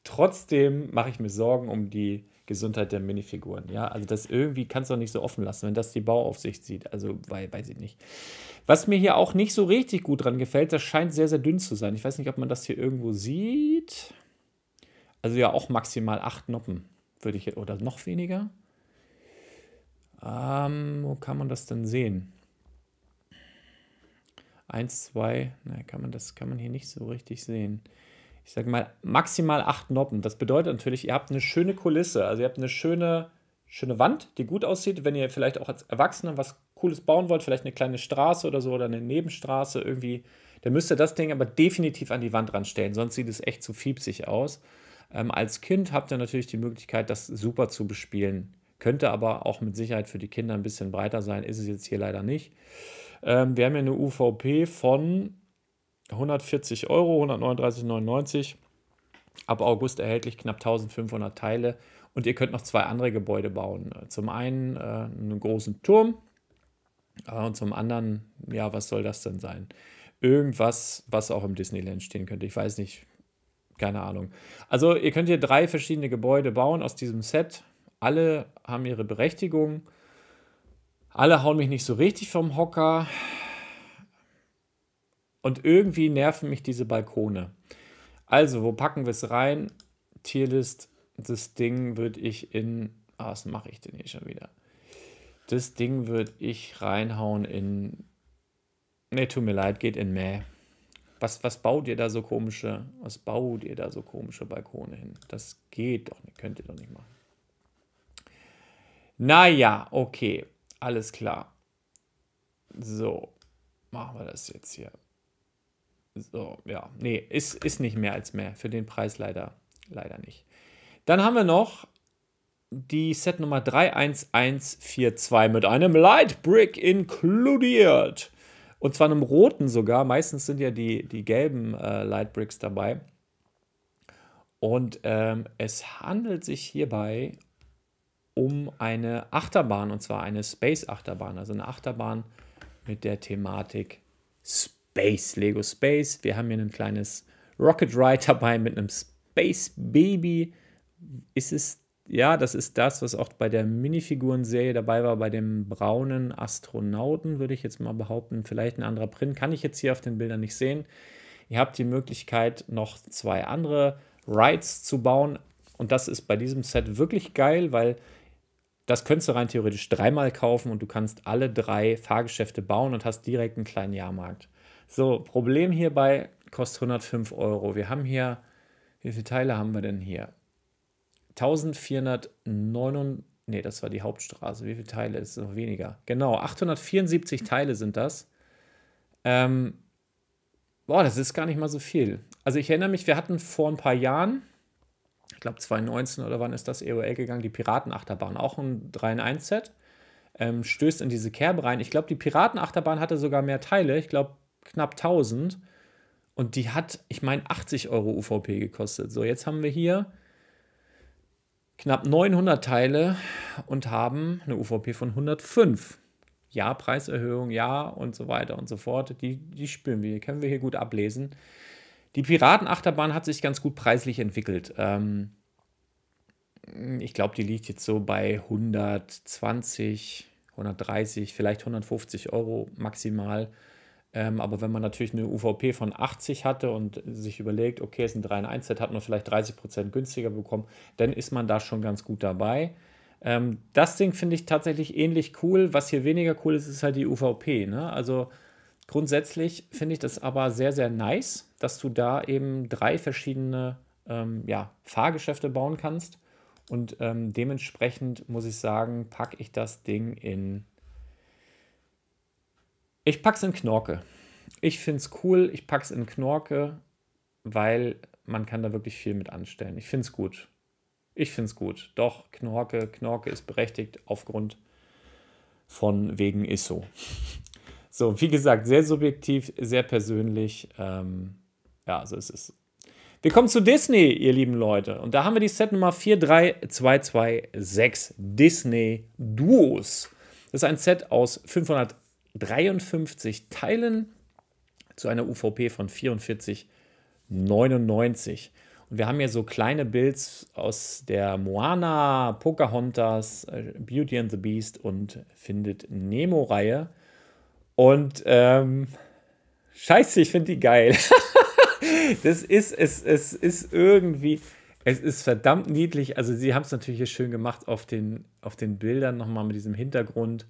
Trotzdem mache ich mir Sorgen um die Gesundheit der Minifiguren. Ja, also das irgendwie kannst du doch nicht so offen lassen, wenn das die Bauaufsicht sieht. Also weil, weiß ich nicht. Was mir hier auch nicht so richtig gut dran gefällt, das scheint sehr, sehr dünn zu sein. Ich weiß nicht, ob man das hier irgendwo sieht. Also ja, auch maximal acht Noppen, würde ich oder noch weniger. Ähm, wo kann man das denn sehen? Eins, zwei, na, kann man das, kann man hier nicht so richtig sehen ich sage mal, maximal acht Noppen. Das bedeutet natürlich, ihr habt eine schöne Kulisse. Also ihr habt eine schöne, schöne Wand, die gut aussieht. Wenn ihr vielleicht auch als Erwachsener was Cooles bauen wollt, vielleicht eine kleine Straße oder so oder eine Nebenstraße irgendwie, dann müsst ihr das Ding aber definitiv an die Wand ranstellen. Sonst sieht es echt zu fiepsig aus. Ähm, als Kind habt ihr natürlich die Möglichkeit, das super zu bespielen. Könnte aber auch mit Sicherheit für die Kinder ein bisschen breiter sein. Ist es jetzt hier leider nicht. Ähm, wir haben ja eine UVP von 140 Euro, 139,99. Ab August erhältlich knapp 1500 Teile. Und ihr könnt noch zwei andere Gebäude bauen. Zum einen äh, einen großen Turm äh, und zum anderen, ja, was soll das denn sein? Irgendwas, was auch im Disneyland stehen könnte. Ich weiß nicht, keine Ahnung. Also ihr könnt hier drei verschiedene Gebäude bauen aus diesem Set. Alle haben ihre Berechtigung. Alle hauen mich nicht so richtig vom Hocker. Und irgendwie nerven mich diese Balkone. Also, wo packen wir es rein? Tierlist, das Ding würde ich in. Ah, was mache ich denn hier schon wieder? Das Ding würde ich reinhauen in. Ne, tut mir leid, geht in Mäh. Was, was baut ihr da so komische, was baut ihr da so komische Balkone hin? Das geht doch nicht, könnt ihr doch nicht machen. Naja, okay, alles klar. So, machen wir das jetzt hier. So, ja, nee, ist, ist nicht mehr als mehr. Für den Preis leider, leider nicht. Dann haben wir noch die Set Nummer 31142 mit einem Light Brick inkludiert. Und zwar einem roten sogar. Meistens sind ja die, die gelben äh, Light Bricks dabei. Und ähm, es handelt sich hierbei um eine Achterbahn, und zwar eine Space Achterbahn, also eine Achterbahn mit der Thematik Space. Space, Lego Space. Wir haben hier ein kleines Rocket Ride dabei mit einem Space Baby. Ist es, ja, das ist das, was auch bei der Minifiguren-Serie dabei war, bei dem braunen Astronauten, würde ich jetzt mal behaupten. Vielleicht ein anderer Print, kann ich jetzt hier auf den Bildern nicht sehen. Ihr habt die Möglichkeit, noch zwei andere Rides zu bauen. Und das ist bei diesem Set wirklich geil, weil das könntest du rein theoretisch dreimal kaufen und du kannst alle drei Fahrgeschäfte bauen und hast direkt einen kleinen Jahrmarkt. So, Problem hierbei kostet 105 Euro. Wir haben hier, wie viele Teile haben wir denn hier? 1499, nee, das war die Hauptstraße. Wie viele Teile ist es noch weniger? Genau, 874 Teile sind das. Ähm, boah, das ist gar nicht mal so viel. Also ich erinnere mich, wir hatten vor ein paar Jahren, ich glaube 2019 oder wann ist das EOL gegangen, die Piratenachterbahn, auch ein 3-in-1-Set. Ähm, stößt in diese Kerbe rein. Ich glaube, die Piratenachterbahn hatte sogar mehr Teile. Ich glaube, knapp 1000 und die hat, ich meine, 80 Euro UVP gekostet. So, jetzt haben wir hier knapp 900 Teile und haben eine UVP von 105. Ja, Preiserhöhung, ja und so weiter und so fort. Die, die spüren wir, können wir hier gut ablesen. Die Piratenachterbahn hat sich ganz gut preislich entwickelt. Ähm, ich glaube, die liegt jetzt so bei 120, 130, vielleicht 150 Euro maximal. Ähm, aber wenn man natürlich eine UVP von 80 hatte und sich überlegt, okay, es ist ein 3 in 1 Set, hat man vielleicht 30% günstiger bekommen, dann ist man da schon ganz gut dabei. Ähm, das Ding finde ich tatsächlich ähnlich cool. Was hier weniger cool ist, ist halt die UVP. Ne? Also grundsätzlich finde ich das aber sehr, sehr nice, dass du da eben drei verschiedene ähm, ja, Fahrgeschäfte bauen kannst. Und ähm, dementsprechend muss ich sagen, packe ich das Ding in ich pack's in Knorke. Ich find's cool, ich pack's in Knorke, weil man kann da wirklich viel mit anstellen. Ich find's gut. Ich find's gut. Doch, Knorke, Knorke ist berechtigt aufgrund von wegen ist so. So, wie gesagt, sehr subjektiv, sehr persönlich. Ähm, ja, so ist es. Wir kommen zu Disney, ihr lieben Leute. Und da haben wir die Set Nummer 43226, Disney Duos. Das ist ein Set aus 500 53 teilen zu einer UVP von 44,99. Und wir haben hier so kleine Builds aus der Moana, Pocahontas, äh, Beauty and the Beast und Findet Nemo-Reihe. Und ähm, scheiße, ich finde die geil. das ist, es, es ist irgendwie, es ist verdammt niedlich. Also sie haben es natürlich hier schön gemacht auf den, auf den Bildern nochmal mit diesem Hintergrund.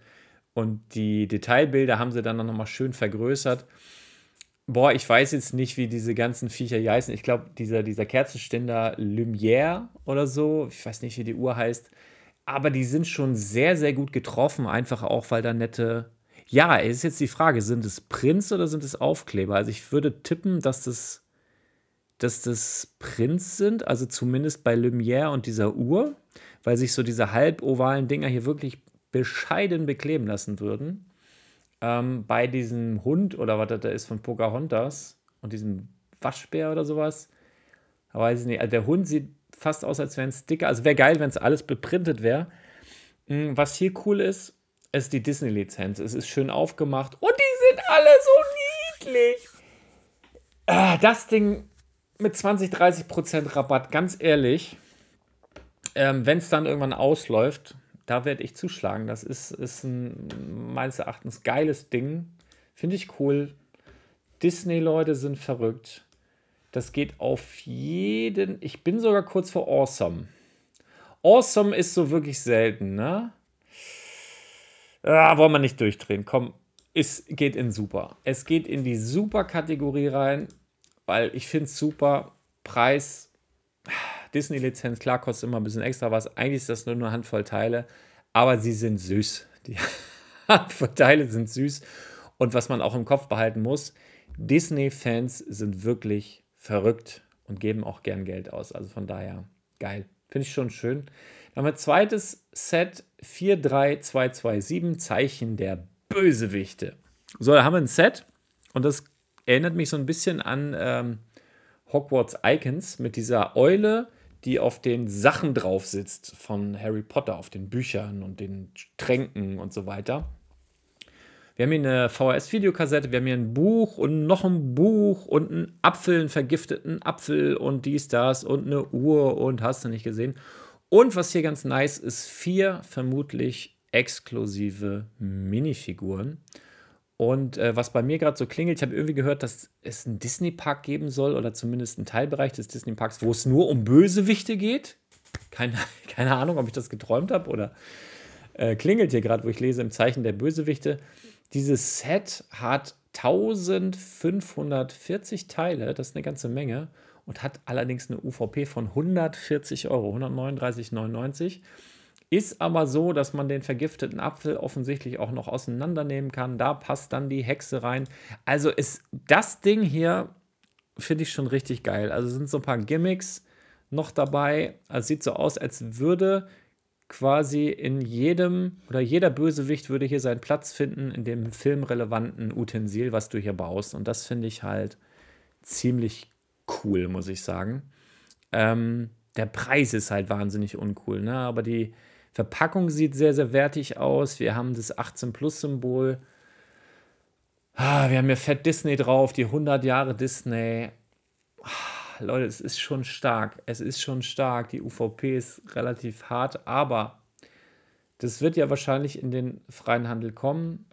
Und die Detailbilder haben sie dann nochmal schön vergrößert. Boah, ich weiß jetzt nicht, wie diese ganzen Viecher hier heißen. Ich glaube, dieser, dieser Kerzenständer Lumière oder so, ich weiß nicht, wie die Uhr heißt. Aber die sind schon sehr, sehr gut getroffen, einfach auch, weil da nette. Ja, es ist jetzt die Frage, sind es Prinz oder sind es Aufkleber? Also ich würde tippen, dass das, dass das Prints sind, also zumindest bei Lumière und dieser Uhr, weil sich so diese halbovalen Dinger hier wirklich bescheiden bekleben lassen würden, ähm, bei diesem Hund oder was das da ist von Pocahontas und diesem Waschbär oder sowas. Aber weiß ich nicht. Also der Hund sieht fast aus, als wäre ein Sticker. Also wäre geil, wenn es alles beprintet wäre. Hm, was hier cool ist, ist die Disney-Lizenz. Es ist schön aufgemacht und die sind alle so niedlich. Ah, das Ding mit 20, 30 Prozent Rabatt, ganz ehrlich, ähm, wenn es dann irgendwann ausläuft, da werde ich zuschlagen. Das ist, ist ein meines Erachtens geiles Ding. Finde ich cool. Disney-Leute sind verrückt. Das geht auf jeden. Ich bin sogar kurz vor Awesome. Awesome ist so wirklich selten, ne? Ah, wollen wir nicht durchdrehen. Komm, es geht in super. Es geht in die super Kategorie rein, weil ich finde es super. Preis Disney-Lizenz, klar kostet immer ein bisschen extra was. Eigentlich ist das nur eine Handvoll Teile, aber sie sind süß. Die Handvoll Teile sind süß. Und was man auch im Kopf behalten muss, Disney-Fans sind wirklich verrückt und geben auch gern Geld aus. Also von daher geil. Finde ich schon schön. Dann haben wir zweites Set 43227, Zeichen der Bösewichte. So, da haben wir ein Set und das erinnert mich so ein bisschen an ähm, Hogwarts Icons mit dieser Eule, die auf den Sachen drauf sitzt von Harry Potter, auf den Büchern und den Tränken und so weiter. Wir haben hier eine VHS-Videokassette, wir haben hier ein Buch und noch ein Buch und einen Apfel, einen vergifteten Apfel und dies, das und eine Uhr und hast du nicht gesehen. Und was hier ganz nice ist, vier vermutlich exklusive Minifiguren. Und äh, was bei mir gerade so klingelt, ich habe irgendwie gehört, dass es einen Disney-Park geben soll oder zumindest einen Teilbereich des Disney-Parks, wo es nur um Bösewichte geht. Keine, keine Ahnung, ob ich das geträumt habe oder äh, klingelt hier gerade, wo ich lese im Zeichen der Bösewichte. Dieses Set hat 1540 Teile, das ist eine ganze Menge, und hat allerdings eine UVP von 140 Euro, 139,99. Ist aber so, dass man den vergifteten Apfel offensichtlich auch noch auseinandernehmen kann. Da passt dann die Hexe rein. Also ist das Ding hier, finde ich schon richtig geil. Also sind so ein paar Gimmicks noch dabei. Also sieht so aus, als würde quasi in jedem oder jeder Bösewicht würde hier seinen Platz finden in dem filmrelevanten Utensil, was du hier baust. Und das finde ich halt ziemlich cool, muss ich sagen. Ähm, der Preis ist halt wahnsinnig uncool, ne? Aber die, Verpackung sieht sehr, sehr wertig aus. Wir haben das 18 Plus Symbol. Ah, wir haben hier Fett Disney drauf, die 100 Jahre Disney. Ah, Leute, es ist schon stark. Es ist schon stark. Die UVP ist relativ hart, aber das wird ja wahrscheinlich in den freien Handel kommen.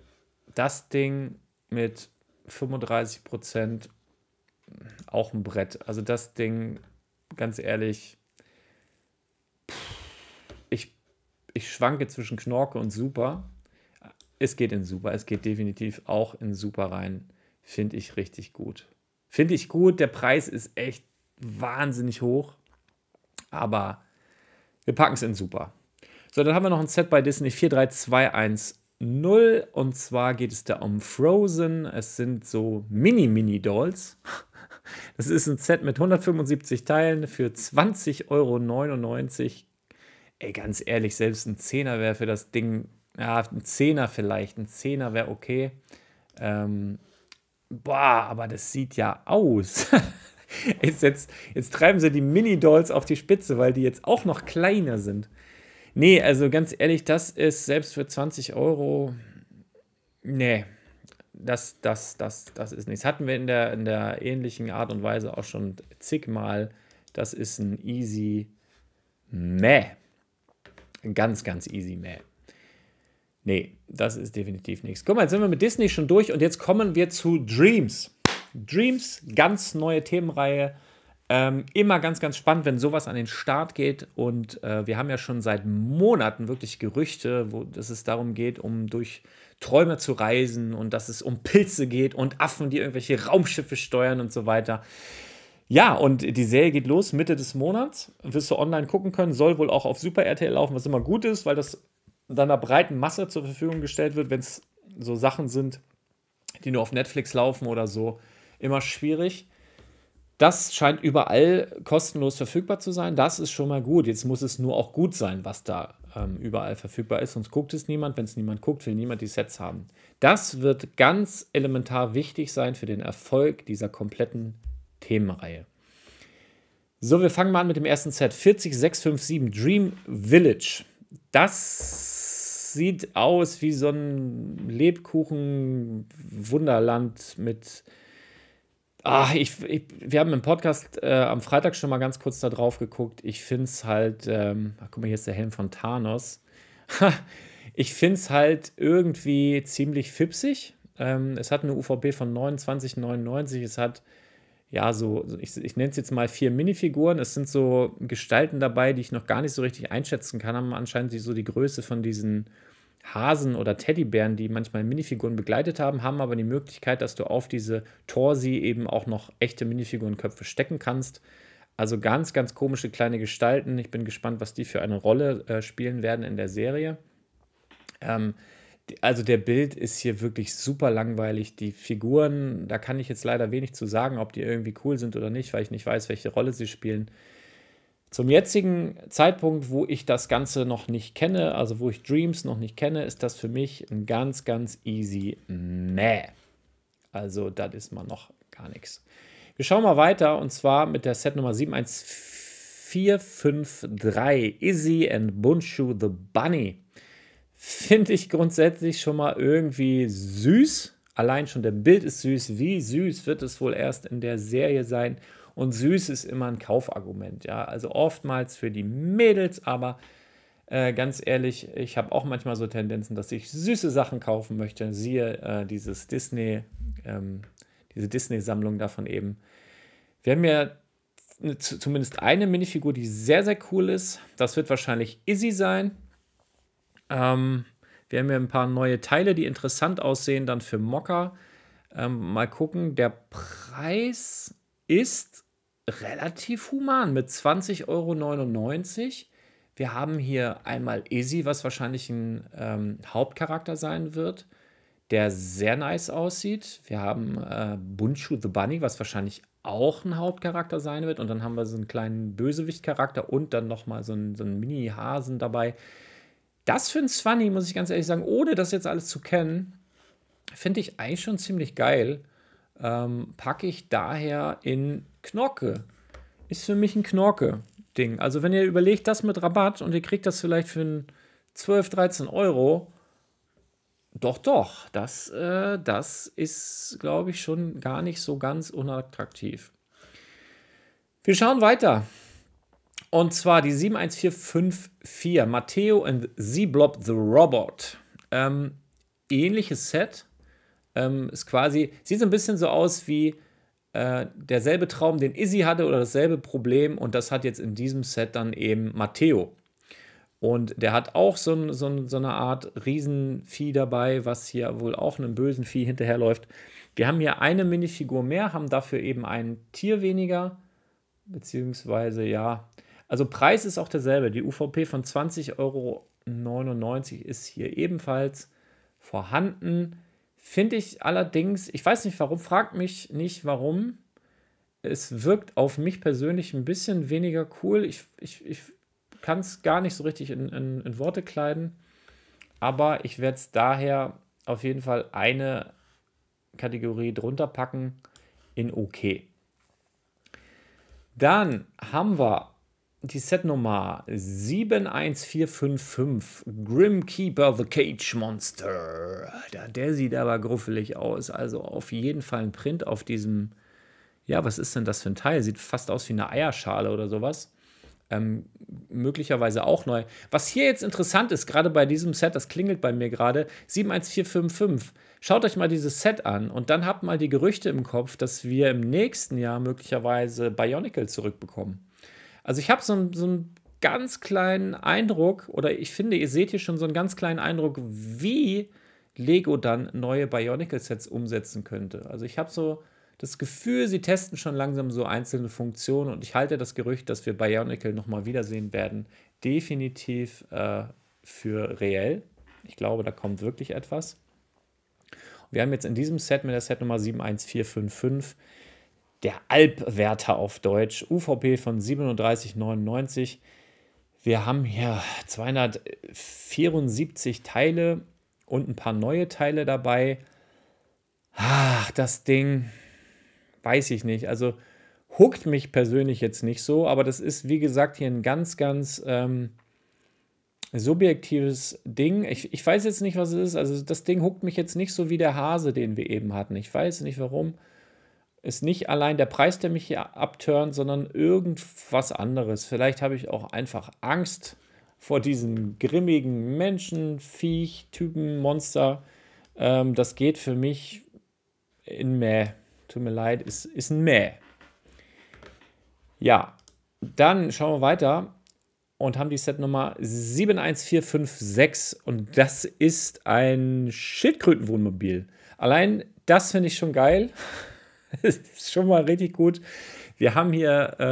Das Ding mit 35 Prozent auch ein Brett. Also das Ding, ganz ehrlich, ich schwanke zwischen Knorke und Super. Es geht in Super. Es geht definitiv auch in Super rein. Finde ich richtig gut. Finde ich gut. Der Preis ist echt wahnsinnig hoch. Aber wir packen es in Super. So, dann haben wir noch ein Set bei Disney 43210. Und zwar geht es da um Frozen. Es sind so Mini-Mini-Dolls. Das ist ein Set mit 175 Teilen für 20,99 Euro. Ey, ganz ehrlich, selbst ein Zehner wäre für das Ding, ja, ein Zehner vielleicht, ein Zehner wäre okay. Ähm, boah, aber das sieht ja aus. jetzt, jetzt, jetzt treiben sie die Mini-Dolls auf die Spitze, weil die jetzt auch noch kleiner sind. Nee, also ganz ehrlich, das ist selbst für 20 Euro. Nee, das, das, das, das ist nichts. Hatten wir in der, in der ähnlichen Art und Weise auch schon zigmal. Das ist ein easy Meh ganz, ganz easy man. Nee, das ist definitiv nichts. Guck mal, jetzt sind wir mit Disney schon durch und jetzt kommen wir zu Dreams. Dreams, ganz neue Themenreihe. Ähm, immer ganz, ganz spannend, wenn sowas an den Start geht. Und äh, wir haben ja schon seit Monaten wirklich Gerüchte, wo dass es darum geht, um durch Träume zu reisen und dass es um Pilze geht und Affen, die irgendwelche Raumschiffe steuern und so weiter. Ja, und die Serie geht los Mitte des Monats. Wirst du online gucken können, soll wohl auch auf Super RTL laufen, was immer gut ist, weil das dann einer breiten Masse zur Verfügung gestellt wird, wenn es so Sachen sind, die nur auf Netflix laufen oder so. Immer schwierig. Das scheint überall kostenlos verfügbar zu sein. Das ist schon mal gut. Jetzt muss es nur auch gut sein, was da ähm, überall verfügbar ist. Sonst guckt es niemand. Wenn es niemand guckt, will niemand die Sets haben. Das wird ganz elementar wichtig sein für den Erfolg dieser kompletten Themenreihe. So, wir fangen mal an mit dem ersten Set. 40657 Dream Village. Das sieht aus wie so ein Lebkuchen-Wunderland mit. Ach, ich, ich, wir haben im Podcast äh, am Freitag schon mal ganz kurz da drauf geguckt. Ich finde es halt. Ähm, ach, guck mal, hier ist der Helm von Thanos. ich finde es halt irgendwie ziemlich fipsig. Ähm, es hat eine UVP von 29,99. Es hat ja, so, ich, ich nenne es jetzt mal vier Minifiguren. Es sind so Gestalten dabei, die ich noch gar nicht so richtig einschätzen kann, haben anscheinend so die Größe von diesen Hasen oder Teddybären, die manchmal Minifiguren begleitet haben, haben aber die Möglichkeit, dass du auf diese Torsi eben auch noch echte Minifigurenköpfe stecken kannst. Also ganz, ganz komische kleine Gestalten. Ich bin gespannt, was die für eine Rolle äh, spielen werden in der Serie. Ähm, also der Bild ist hier wirklich super langweilig. Die Figuren, da kann ich jetzt leider wenig zu sagen, ob die irgendwie cool sind oder nicht, weil ich nicht weiß, welche Rolle sie spielen. Zum jetzigen Zeitpunkt, wo ich das Ganze noch nicht kenne, also wo ich Dreams noch nicht kenne, ist das für mich ein ganz, ganz easy Mäh. Also, das ist mal noch gar nichts. Wir schauen mal weiter und zwar mit der Set Nummer 71453, Izzy and Bunshu the Bunny. Finde ich grundsätzlich schon mal irgendwie süß. Allein schon der Bild ist süß. Wie süß wird es wohl erst in der Serie sein? Und süß ist immer ein Kaufargument, ja. Also oftmals für die Mädels, aber äh, ganz ehrlich, ich habe auch manchmal so Tendenzen, dass ich süße Sachen kaufen möchte. Siehe äh, dieses Disney, ähm, diese Disney-Sammlung davon eben. Wir haben ja zumindest eine Minifigur, die sehr, sehr cool ist. Das wird wahrscheinlich Izzy sein. Ähm, wir haben ja ein paar neue Teile, die interessant aussehen, dann für Mocker. Ähm, mal gucken, der Preis ist relativ human mit 20,99 Euro. Wir haben hier einmal Izzy, was wahrscheinlich ein ähm, Hauptcharakter sein wird, der sehr nice aussieht. Wir haben äh, Bunchu the Bunny, was wahrscheinlich auch ein Hauptcharakter sein wird. Und dann haben wir so einen kleinen Bösewicht-Charakter und dann nochmal so einen, so einen Mini-Hasen dabei das für ein Swanny, muss ich ganz ehrlich sagen, ohne das jetzt alles zu kennen, finde ich eigentlich schon ziemlich geil. Ähm, packe ich daher in Knorke. Ist für mich ein Knorke-Ding. Also, wenn ihr überlegt, das mit Rabatt und ihr kriegt das vielleicht für 12, 13 Euro, doch, doch, das, äh, das ist, glaube ich, schon gar nicht so ganz unattraktiv. Wir schauen weiter. Und zwar die 71454, Matteo and Z-Blob the Robot. Ähm, ähnliches Set. Ähm, ist quasi, sieht so ein bisschen so aus wie äh, derselbe Traum, den Izzy hatte oder dasselbe Problem. Und das hat jetzt in diesem Set dann eben Matteo. Und der hat auch so, so, so eine Art Riesenvieh dabei, was hier wohl auch einem bösen Vieh hinterherläuft. Wir haben hier eine Minifigur mehr, haben dafür eben ein Tier weniger, beziehungsweise ja, also Preis ist auch derselbe. Die UVP von 20,99 Euro ist hier ebenfalls vorhanden. Finde ich allerdings, ich weiß nicht warum, fragt mich nicht warum. Es wirkt auf mich persönlich ein bisschen weniger cool. Ich, ich, ich kann es gar nicht so richtig in, in, in Worte kleiden. Aber ich werde es daher auf jeden Fall eine Kategorie drunter packen in OK. Dann haben wir die Setnummer 71455. Grimkeeper the Cage Monster. Der, der sieht aber gruffelig aus. Also auf jeden Fall ein Print auf diesem. Ja, was ist denn das für ein Teil? Sieht fast aus wie eine Eierschale oder sowas. Ähm, möglicherweise auch neu. Was hier jetzt interessant ist, gerade bei diesem Set, das klingelt bei mir gerade, 71455. Schaut euch mal dieses Set an und dann habt mal die Gerüchte im Kopf, dass wir im nächsten Jahr möglicherweise Bionicle zurückbekommen. Also ich habe so, so einen ganz kleinen Eindruck, oder ich finde, ihr seht hier schon so einen ganz kleinen Eindruck, wie Lego dann neue Bionicle-Sets umsetzen könnte. Also ich habe so das Gefühl, sie testen schon langsam so einzelne Funktionen und ich halte das Gerücht, dass wir Bionicle nochmal wiedersehen werden, definitiv äh, für reell. Ich glaube, da kommt wirklich etwas. Wir haben jetzt in diesem Set mit der Set Nummer 71455 der Albwärter auf Deutsch, UVP von 37,99. Wir haben hier 274 Teile und ein paar neue Teile dabei. Ach, das Ding, weiß ich nicht. Also huckt mich persönlich jetzt nicht so, aber das ist, wie gesagt, hier ein ganz, ganz ähm, subjektives Ding. Ich, ich weiß jetzt nicht, was es ist. Also das Ding huckt mich jetzt nicht so wie der Hase, den wir eben hatten. Ich weiß nicht warum ist nicht allein der Preis, der mich hier abturnt, sondern irgendwas anderes. Vielleicht habe ich auch einfach Angst vor diesem grimmigen Menschen, Viech, Typen, Monster. Ähm, das geht für mich in Mäh. Tut mir leid, ist, ist ein Mäh. Ja, dann schauen wir weiter und haben die Set Nummer 71456 und das ist ein Schildkrötenwohnmobil. Allein das finde ich schon geil. das ist schon mal richtig gut. Wir haben hier äh,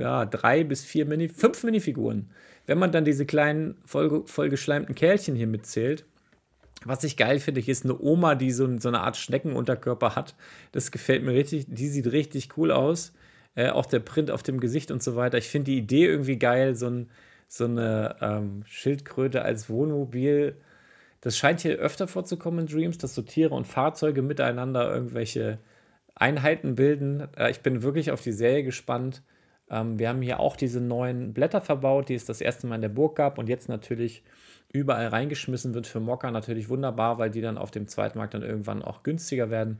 ja, drei bis vier Mini, fünf Minifiguren. Wenn man dann diese kleinen, voll, vollgeschleimten Kerlchen hier mitzählt, was ich geil finde, hier ist eine Oma, die so, so eine Art Schneckenunterkörper hat. Das gefällt mir richtig. Die sieht richtig cool aus. Äh, auch der Print auf dem Gesicht und so weiter. Ich finde die Idee irgendwie geil, so, ein, so eine ähm, Schildkröte als Wohnmobil. Das scheint hier öfter vorzukommen in Dreams, dass so Tiere und Fahrzeuge miteinander irgendwelche Einheiten bilden. Äh, ich bin wirklich auf die Serie gespannt. Ähm, wir haben hier auch diese neuen Blätter verbaut, die es das erste Mal in der Burg gab und jetzt natürlich überall reingeschmissen wird für Mocker. natürlich wunderbar, weil die dann auf dem Zweitmarkt dann irgendwann auch günstiger werden.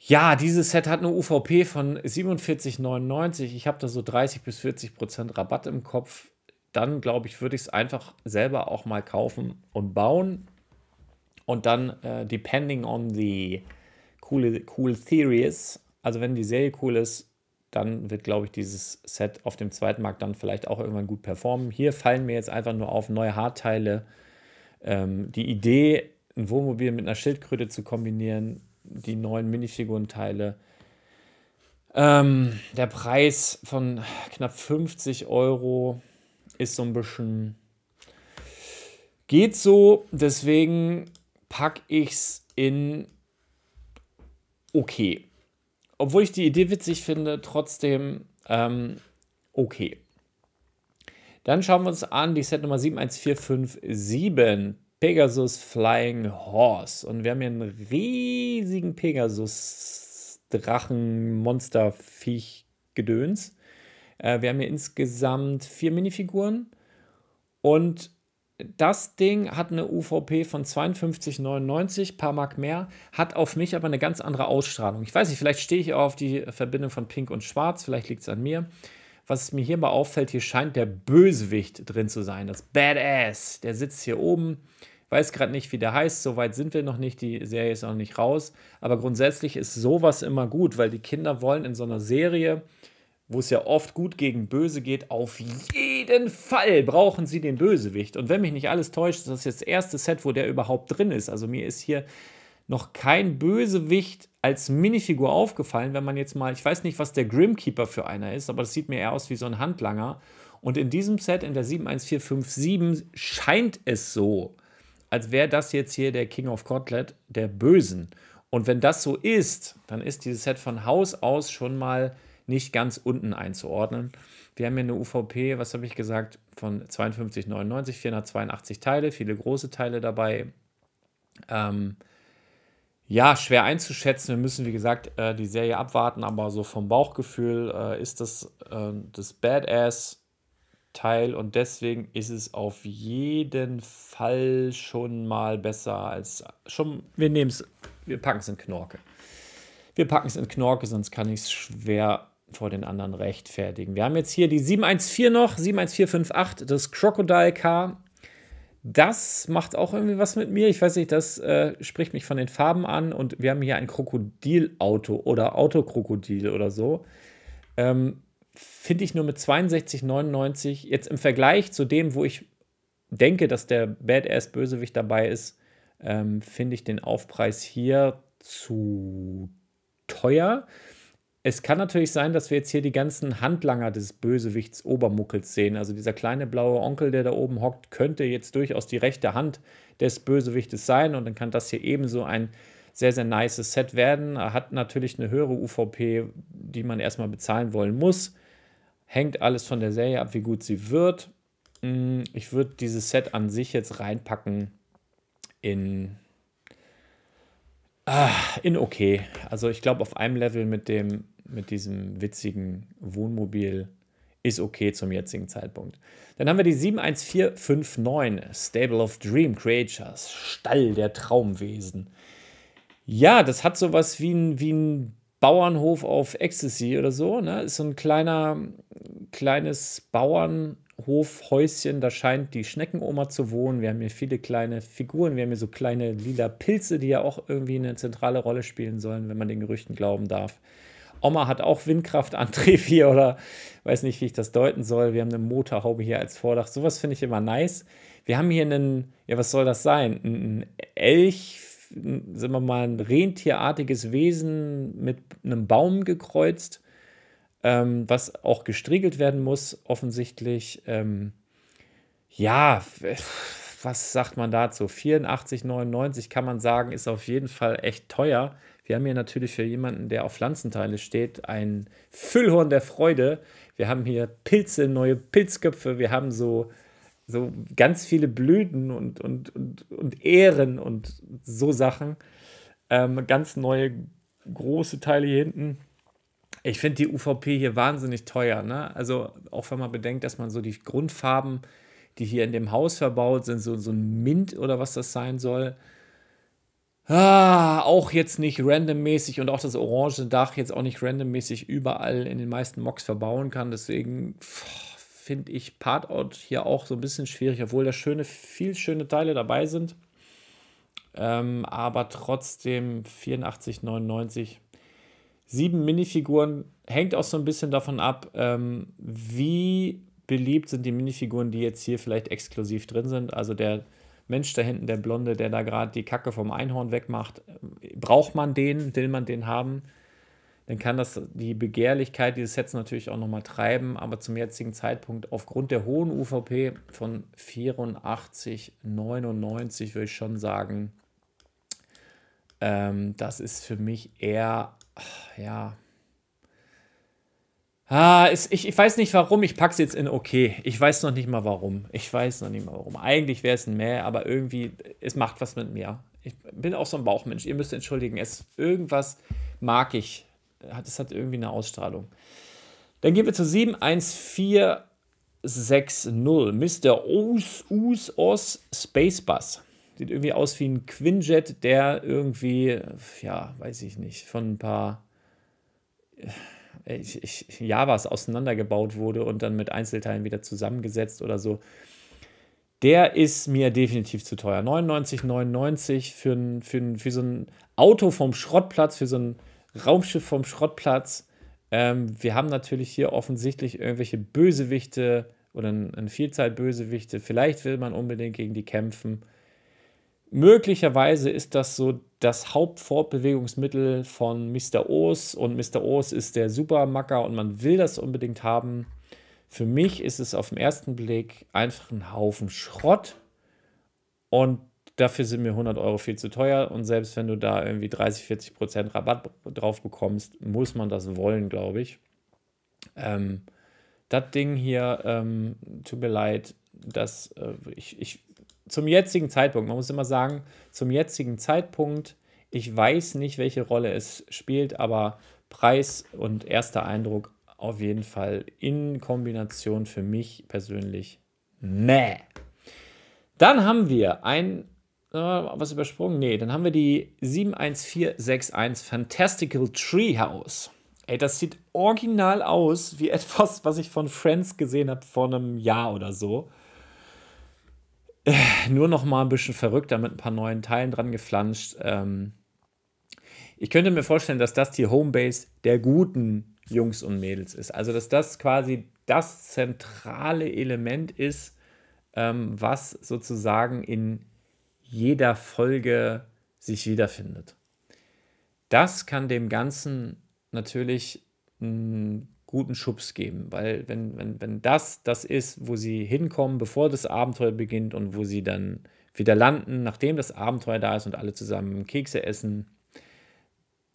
Ja, dieses Set hat eine UVP von 47,99. Ich habe da so 30 bis 40 Prozent Rabatt im Kopf. Dann glaube ich, würde ich es einfach selber auch mal kaufen und bauen. Und dann, äh, depending on the coole, cool Theory ist, also wenn die Serie cool ist, dann wird, glaube ich, dieses Set auf dem zweiten Markt dann vielleicht auch irgendwann gut performen. Hier fallen mir jetzt einfach nur auf neue Haarteile. Ähm, die Idee, ein Wohnmobil mit einer Schildkröte zu kombinieren, die neuen Minifigurenteile. Ähm, der Preis von knapp 50 Euro ist so ein bisschen. Geht so, deswegen packe ich es in okay. Obwohl ich die Idee witzig finde, trotzdem ähm, okay. Dann schauen wir uns an die Set Nummer 71457, Pegasus Flying Horse. Und wir haben hier einen riesigen Pegasus-Drachen-Monster-Viech-Gedöns. Äh, wir haben hier insgesamt vier Minifiguren und das Ding hat eine UVP von 52,99, paar Mark mehr, hat auf mich aber eine ganz andere Ausstrahlung. Ich weiß nicht, vielleicht stehe ich auch auf die Verbindung von Pink und Schwarz, vielleicht liegt es an mir. Was mir hier mal auffällt, hier scheint der Bösewicht drin zu sein, das Badass. Der sitzt hier oben, weiß gerade nicht, wie der heißt, soweit sind wir noch nicht, die Serie ist noch nicht raus. Aber grundsätzlich ist sowas immer gut, weil die Kinder wollen in so einer Serie wo es ja oft gut gegen böse geht, auf jeden Fall brauchen sie den Bösewicht. Und wenn mich nicht alles täuscht, das ist jetzt das erste Set, wo der überhaupt drin ist. Also mir ist hier noch kein Bösewicht als Minifigur aufgefallen, wenn man jetzt mal, ich weiß nicht, was der Grimkeeper für einer ist, aber das sieht mir eher aus wie so ein Handlanger. Und in diesem Set, in der 71457, scheint es so, als wäre das jetzt hier der King of Cotlet der Bösen. Und wenn das so ist, dann ist dieses Set von Haus aus schon mal nicht ganz unten einzuordnen. Wir haben hier eine UVP, was habe ich gesagt, von 52,99, 482 Teile, viele große Teile dabei. Ähm, ja, schwer einzuschätzen. Wir müssen, wie gesagt, äh, die Serie abwarten, aber so vom Bauchgefühl äh, ist das äh, das Badass-Teil und deswegen ist es auf jeden Fall schon mal besser als schon. Wir nehmen es, wir packen es in Knorke. Wir packen es in Knorke, sonst kann ich es schwer vor den anderen rechtfertigen. Wir haben jetzt hier die 714 noch, 71458, das Crocodile Car. Das macht auch irgendwie was mit mir. Ich weiß nicht, das äh, spricht mich von den Farben an. Und wir haben hier ein Krokodilauto oder Autokrokodil oder so. Ähm, Finde ich nur mit 62,99 jetzt im Vergleich zu dem, wo ich denke, dass der Badass-Bösewicht dabei ist, ähm, finde ich den Aufpreis hier zu teuer. Es kann natürlich sein, dass wir jetzt hier die ganzen Handlanger des Bösewichts Obermuckels sehen. Also dieser kleine blaue Onkel, der da oben hockt, könnte jetzt durchaus die rechte Hand des Bösewichtes sein. Und dann kann das hier ebenso ein sehr, sehr nice Set werden. Er hat natürlich eine höhere UVP, die man erstmal bezahlen wollen muss. Hängt alles von der Serie ab, wie gut sie wird. Mm, ich würde dieses Set an sich jetzt reinpacken in ah, in okay. Also ich glaube auf einem Level mit dem mit diesem witzigen Wohnmobil ist okay zum jetzigen Zeitpunkt. Dann haben wir die 71459, Stable of Dream Creatures, Stall der Traumwesen. Ja, das hat sowas wie ein, wie ein Bauernhof auf Ecstasy oder so. Ne? Ist so ein kleiner, kleines Bauernhofhäuschen. Da scheint die Schneckenoma zu wohnen. Wir haben hier viele kleine Figuren. Wir haben hier so kleine lila Pilze, die ja auch irgendwie eine zentrale Rolle spielen sollen, wenn man den Gerüchten glauben darf. Oma hat auch Windkraftantrieb hier oder weiß nicht, wie ich das deuten soll. Wir haben eine Motorhaube hier als Vordach. Sowas finde ich immer nice. Wir haben hier einen, ja, was soll das sein? Ein Elch, sagen wir mal, ein rentierartiges Wesen mit einem Baum gekreuzt, ähm, was auch gestriegelt werden muss, offensichtlich. Ähm, ja, was sagt man dazu? 84,99 kann man sagen, ist auf jeden Fall echt teuer. Wir haben hier natürlich für jemanden, der auf Pflanzenteile steht, ein Füllhorn der Freude. Wir haben hier Pilze, neue Pilzköpfe, wir haben so, so ganz viele Blüten und, und, und, und Ähren und so Sachen. Ähm, ganz neue große Teile hier hinten. Ich finde die UVP hier wahnsinnig teuer. Ne? Also auch wenn man bedenkt, dass man so die Grundfarben, die hier in dem Haus verbaut sind, so, so ein Mint oder was das sein soll, ah, auch jetzt nicht randommäßig und auch das orange Dach jetzt auch nicht randommäßig überall in den meisten Mocks verbauen kann. Deswegen finde ich Partout hier auch so ein bisschen schwierig, obwohl da schöne, viel schöne Teile dabei sind. Ähm, aber trotzdem 84,99. Sieben Minifiguren hängt auch so ein bisschen davon ab, ähm, wie beliebt sind die Minifiguren, die jetzt hier vielleicht exklusiv drin sind. Also der Mensch, da hinten der Blonde, der da gerade die Kacke vom Einhorn wegmacht, braucht man den, will man den haben, dann kann das die Begehrlichkeit dieses Sets natürlich auch nochmal treiben, aber zum jetzigen Zeitpunkt aufgrund der hohen UVP von 84,99, würde ich schon sagen, ähm, das ist für mich eher, ja, Ah, ist, ich, ich weiß nicht warum, ich packe es jetzt in okay. Ich weiß noch nicht mal warum. Ich weiß noch nicht mal warum. Eigentlich wäre es ein Mäh, aber irgendwie, es macht was mit mir. Ich bin auch so ein Bauchmensch. Ihr müsst entschuldigen, es irgendwas mag ich. Es hat irgendwie eine Ausstrahlung. Dann gehen wir zu 71460. Mr. Os Us Os Spacebus. Sieht irgendwie aus wie ein Quinjet, der irgendwie, ja, weiß ich nicht, von ein paar ich, ich, Javas auseinandergebaut wurde und dann mit Einzelteilen wieder zusammengesetzt oder so. Der ist mir definitiv zu teuer. 99,99 für, für, für so ein Auto vom Schrottplatz, für so ein Raumschiff vom Schrottplatz. Ähm, wir haben natürlich hier offensichtlich irgendwelche Bösewichte oder eine Vielzahl Bösewichte. Vielleicht will man unbedingt gegen die kämpfen. Möglicherweise ist das so das Hauptfortbewegungsmittel von Mr. O's und Mr. O's ist der Supermacker und man will das unbedingt haben. Für mich ist es auf den ersten Blick einfach ein Haufen Schrott und dafür sind mir 100 Euro viel zu teuer und selbst wenn du da irgendwie 30, 40 Prozent Rabatt drauf bekommst, muss man das wollen, glaube ich. Ähm, das Ding hier, ähm, tut mir leid, dass äh, ich, ich zum jetzigen Zeitpunkt, man muss immer sagen, zum jetzigen Zeitpunkt, ich weiß nicht, welche Rolle es spielt, aber Preis und erster Eindruck auf jeden Fall in Kombination für mich persönlich meh. Dann haben wir ein, äh, was übersprungen? Nee, dann haben wir die 71461 Fantastical Treehouse. Ey, das sieht original aus wie etwas, was ich von Friends gesehen habe vor einem Jahr oder so. nur noch mal ein bisschen verrückt, da mit ein paar neuen Teilen dran geflanscht. Ähm, ich könnte mir vorstellen, dass das die Homebase der guten Jungs und Mädels ist. Also, dass das quasi das zentrale Element ist, ähm, was sozusagen in jeder Folge sich wiederfindet. Das kann dem Ganzen natürlich hm, guten Schubs geben. Weil wenn, wenn, wenn das das ist, wo sie hinkommen, bevor das Abenteuer beginnt und wo sie dann wieder landen, nachdem das Abenteuer da ist und alle zusammen Kekse essen,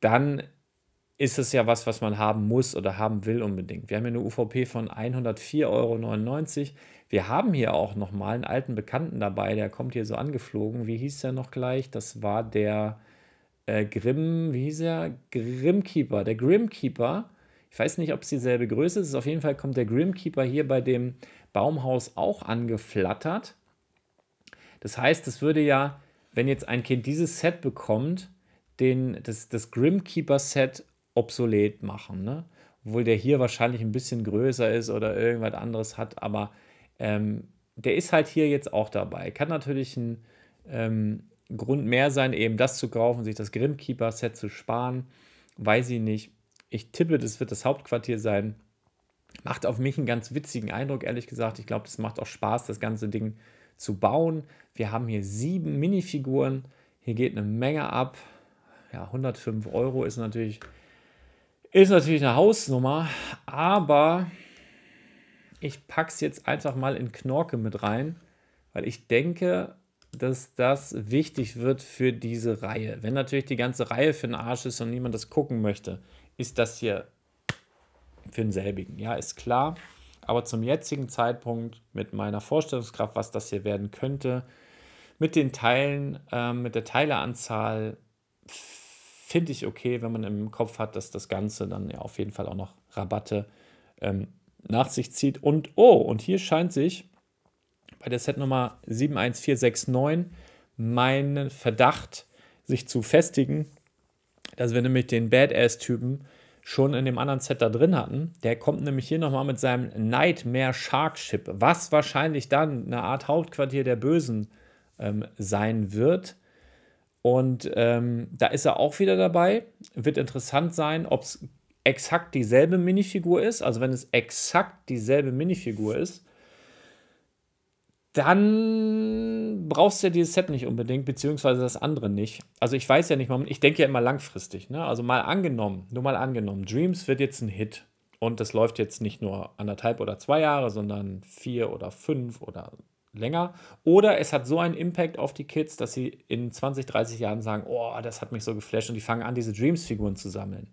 dann ist es ja was, was man haben muss oder haben will unbedingt. Wir haben hier eine UVP von 104,99 Euro. Wir haben hier auch nochmal einen alten Bekannten dabei, der kommt hier so angeflogen. Wie hieß der noch gleich? Das war der äh, Grimm, wie hieß er? Grimkeeper. Der Grimkeeper ich weiß nicht, ob es dieselbe Größe ist. Auf jeden Fall kommt der Grimkeeper hier bei dem Baumhaus auch angeflattert. Das heißt, es würde ja, wenn jetzt ein Kind dieses Set bekommt, den, das, das Grimkeeper-Set obsolet machen. Ne? Obwohl der hier wahrscheinlich ein bisschen größer ist oder irgendwas anderes hat, aber ähm, der ist halt hier jetzt auch dabei. Kann natürlich ein ähm, Grund mehr sein, eben das zu kaufen, sich das Grimkeeper-Set zu sparen. Weiß ich nicht. Ich tippe, das wird das Hauptquartier sein. Macht auf mich einen ganz witzigen Eindruck, ehrlich gesagt. Ich glaube, das macht auch Spaß, das ganze Ding zu bauen. Wir haben hier sieben Minifiguren. Hier geht eine Menge ab. Ja, 105 Euro ist natürlich, ist natürlich eine Hausnummer, aber ich packe es jetzt einfach mal in Knorke mit rein, weil ich denke, dass das wichtig wird für diese Reihe. Wenn natürlich die ganze Reihe für den Arsch ist und niemand das gucken möchte, ist das hier für denselbigen. Ja, ist klar. Aber zum jetzigen Zeitpunkt mit meiner Vorstellungskraft, was das hier werden könnte, mit den Teilen, äh, mit der Teileanzahl finde ich okay, wenn man im Kopf hat, dass das Ganze dann ja auf jeden Fall auch noch Rabatte ähm, nach sich zieht. Und oh, und hier scheint sich bei der Setnummer 71469 mein Verdacht sich zu festigen, dass wir nämlich den Badass-Typen schon in dem anderen Set da drin hatten. Der kommt nämlich hier nochmal mit seinem Nightmare Shark Ship, was wahrscheinlich dann eine Art Hauptquartier der Bösen ähm, sein wird. Und ähm, da ist er auch wieder dabei. Wird interessant sein, ob es exakt dieselbe Minifigur ist. Also wenn es exakt dieselbe Minifigur ist, dann brauchst du ja dieses Set nicht unbedingt, beziehungsweise das andere nicht. Also ich weiß ja nicht, ich denke ja immer langfristig. Ne? Also mal angenommen, nur mal angenommen, Dreams wird jetzt ein Hit. Und das läuft jetzt nicht nur anderthalb oder zwei Jahre, sondern vier oder fünf oder länger. Oder es hat so einen Impact auf die Kids, dass sie in 20, 30 Jahren sagen, oh, das hat mich so geflasht und die fangen an, diese Dreams-Figuren zu sammeln.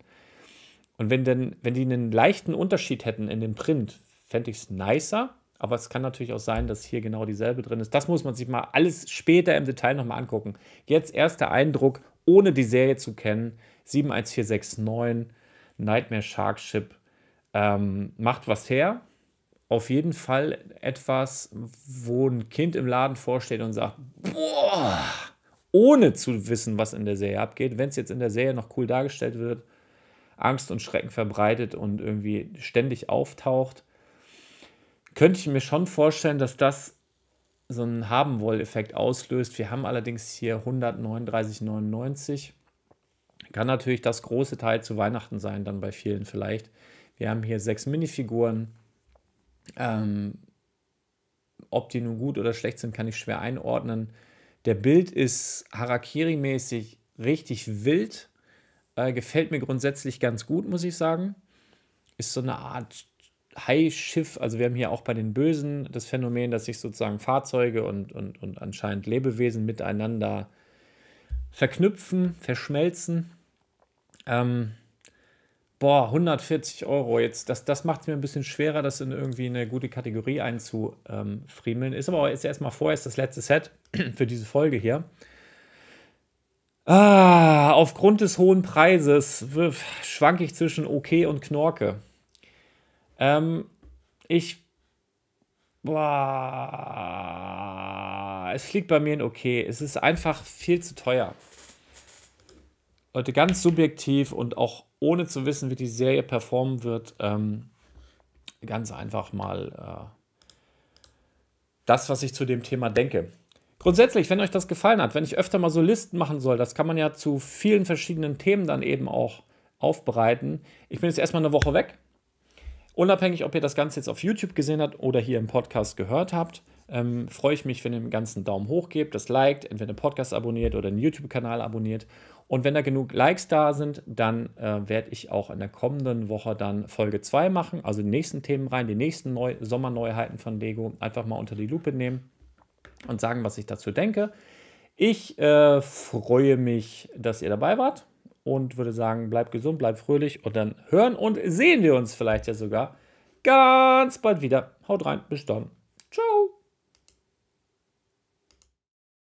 Und wenn, denn, wenn die einen leichten Unterschied hätten in dem Print, fände ich es nicer. Aber es kann natürlich auch sein, dass hier genau dieselbe drin ist. Das muss man sich mal alles später im Detail nochmal angucken. Jetzt erster Eindruck, ohne die Serie zu kennen. 71469, Nightmare Shark Ship. Ähm, macht was her. Auf jeden Fall etwas, wo ein Kind im Laden vorsteht und sagt, boah, ohne zu wissen, was in der Serie abgeht. Wenn es jetzt in der Serie noch cool dargestellt wird, Angst und Schrecken verbreitet und irgendwie ständig auftaucht, könnte ich mir schon vorstellen, dass das so einen Haben-Woll-Effekt auslöst. Wir haben allerdings hier 139,99. Kann natürlich das große Teil zu Weihnachten sein, dann bei vielen vielleicht. Wir haben hier sechs Minifiguren. Ähm, ob die nun gut oder schlecht sind, kann ich schwer einordnen. Der Bild ist Harakiri-mäßig richtig wild. Äh, gefällt mir grundsätzlich ganz gut, muss ich sagen. Ist so eine Art Hai-Schiff, also wir haben hier auch bei den Bösen das Phänomen, dass sich sozusagen Fahrzeuge und, und, und anscheinend Lebewesen miteinander verknüpfen, verschmelzen. Ähm, boah, 140 Euro jetzt, das, das macht es mir ein bisschen schwerer, das in irgendwie eine gute Kategorie einzufriemeln. Ist aber jetzt erstmal vorerst das letzte Set für diese Folge hier. Ah, aufgrund des hohen Preises schwanke ich zwischen okay und Knorke. Ähm, ich. Boah, es fliegt bei mir in Okay. Es ist einfach viel zu teuer. Leute, ganz subjektiv und auch ohne zu wissen, wie die Serie performen wird, ähm, ganz einfach mal äh, das, was ich zu dem Thema denke. Grundsätzlich, wenn euch das gefallen hat, wenn ich öfter mal so Listen machen soll, das kann man ja zu vielen verschiedenen Themen dann eben auch aufbereiten. Ich bin jetzt erstmal eine Woche weg. Unabhängig, ob ihr das Ganze jetzt auf YouTube gesehen habt oder hier im Podcast gehört habt, ähm, freue ich mich, wenn ihr dem Ganzen einen Daumen hoch gebt, das liked, entweder den Podcast abonniert oder den YouTube-Kanal abonniert. Und wenn da genug Likes da sind, dann äh, werde ich auch in der kommenden Woche dann Folge 2 machen, also die nächsten Themen rein, die nächsten Neu Sommerneuheiten von Lego einfach mal unter die Lupe nehmen und sagen, was ich dazu denke. Ich äh, freue mich, dass ihr dabei wart und würde sagen, bleib gesund, bleib fröhlich und dann hören und sehen wir uns vielleicht ja sogar ganz bald wieder. Haut rein, bis dann. Ciao.